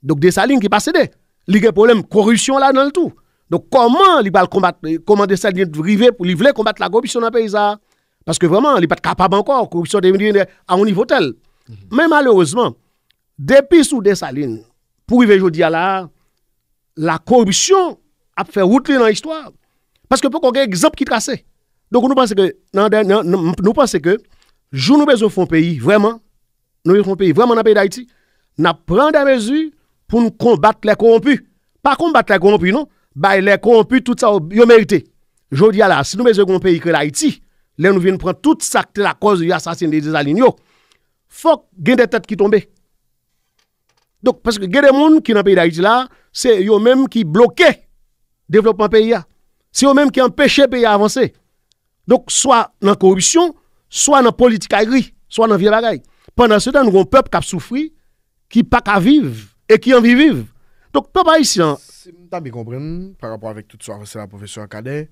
Donc des salines qui passent des. Il y a problème corruption là dans tout. Donc comment il va combattre, comment des salines pour combattre la corruption dans le pays Parce que vraiment, il n'est pas capable encore, corruption à un niveau tel. Mais mhm. malheureusement, depuis sous des salines, pour arriver aujourd'hui la, corruption a fait route dans l'histoire. Parce que pour qu'on ait un exemple qui tracé. Donc nous que, nous pensons que Jou nous besoin font pays, vraiment. Nous faisons pays, vraiment dans le pays d'Haïti. n'a prenons des mesures pour nous combattre les corrompus. Pas combattre les corrompus, non. Bah, les corrompus, tout ça, ils mérité. Je dis là, si nous besoin un pays que l'Haïti, là nous voulons prendre tout ça que la cause de l'assassinat des alignés. Faut Que des têtes qui tombent. Donc, parce que il des gens qui dans le pays d'Haïti c'est eux-mêmes qui bloquent... le développement du pays. C'est eux-mêmes qui empêchent le pays d'avancer. avancer. Donc, soit dans la corruption, soit dans la politique, soit dans la vie bagaille. Pendant ce temps, nous avons un peuple qui a souffert, qui n'a pas de vivre et qui envie de vivre. Donc, peuple haïtien. Si vous bien compris, par rapport avec tout ce que la professeure Cadet,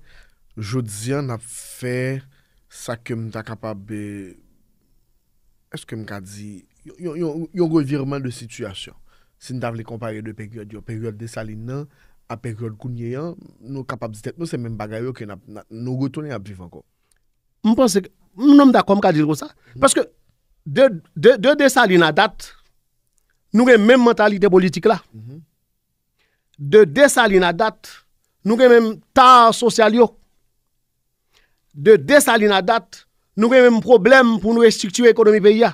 je dis, on a fait ça que nous sommes capable Est-ce que nous je dit un revirement de situation. Si nous avons comparé deux périodes, la période de Saline à la période de nous sommes capables de dire que c'est même bagaille que nous retournons à vivre encore. Je pense que nous pas d'accord pour ça. Parce que de, de, de, de à date, nous avons même mentalité politique là. De Dessalines à date, nous avons même tas social. De Dessalines à date, nous avons même problème pour nous restructurer l'économie pays.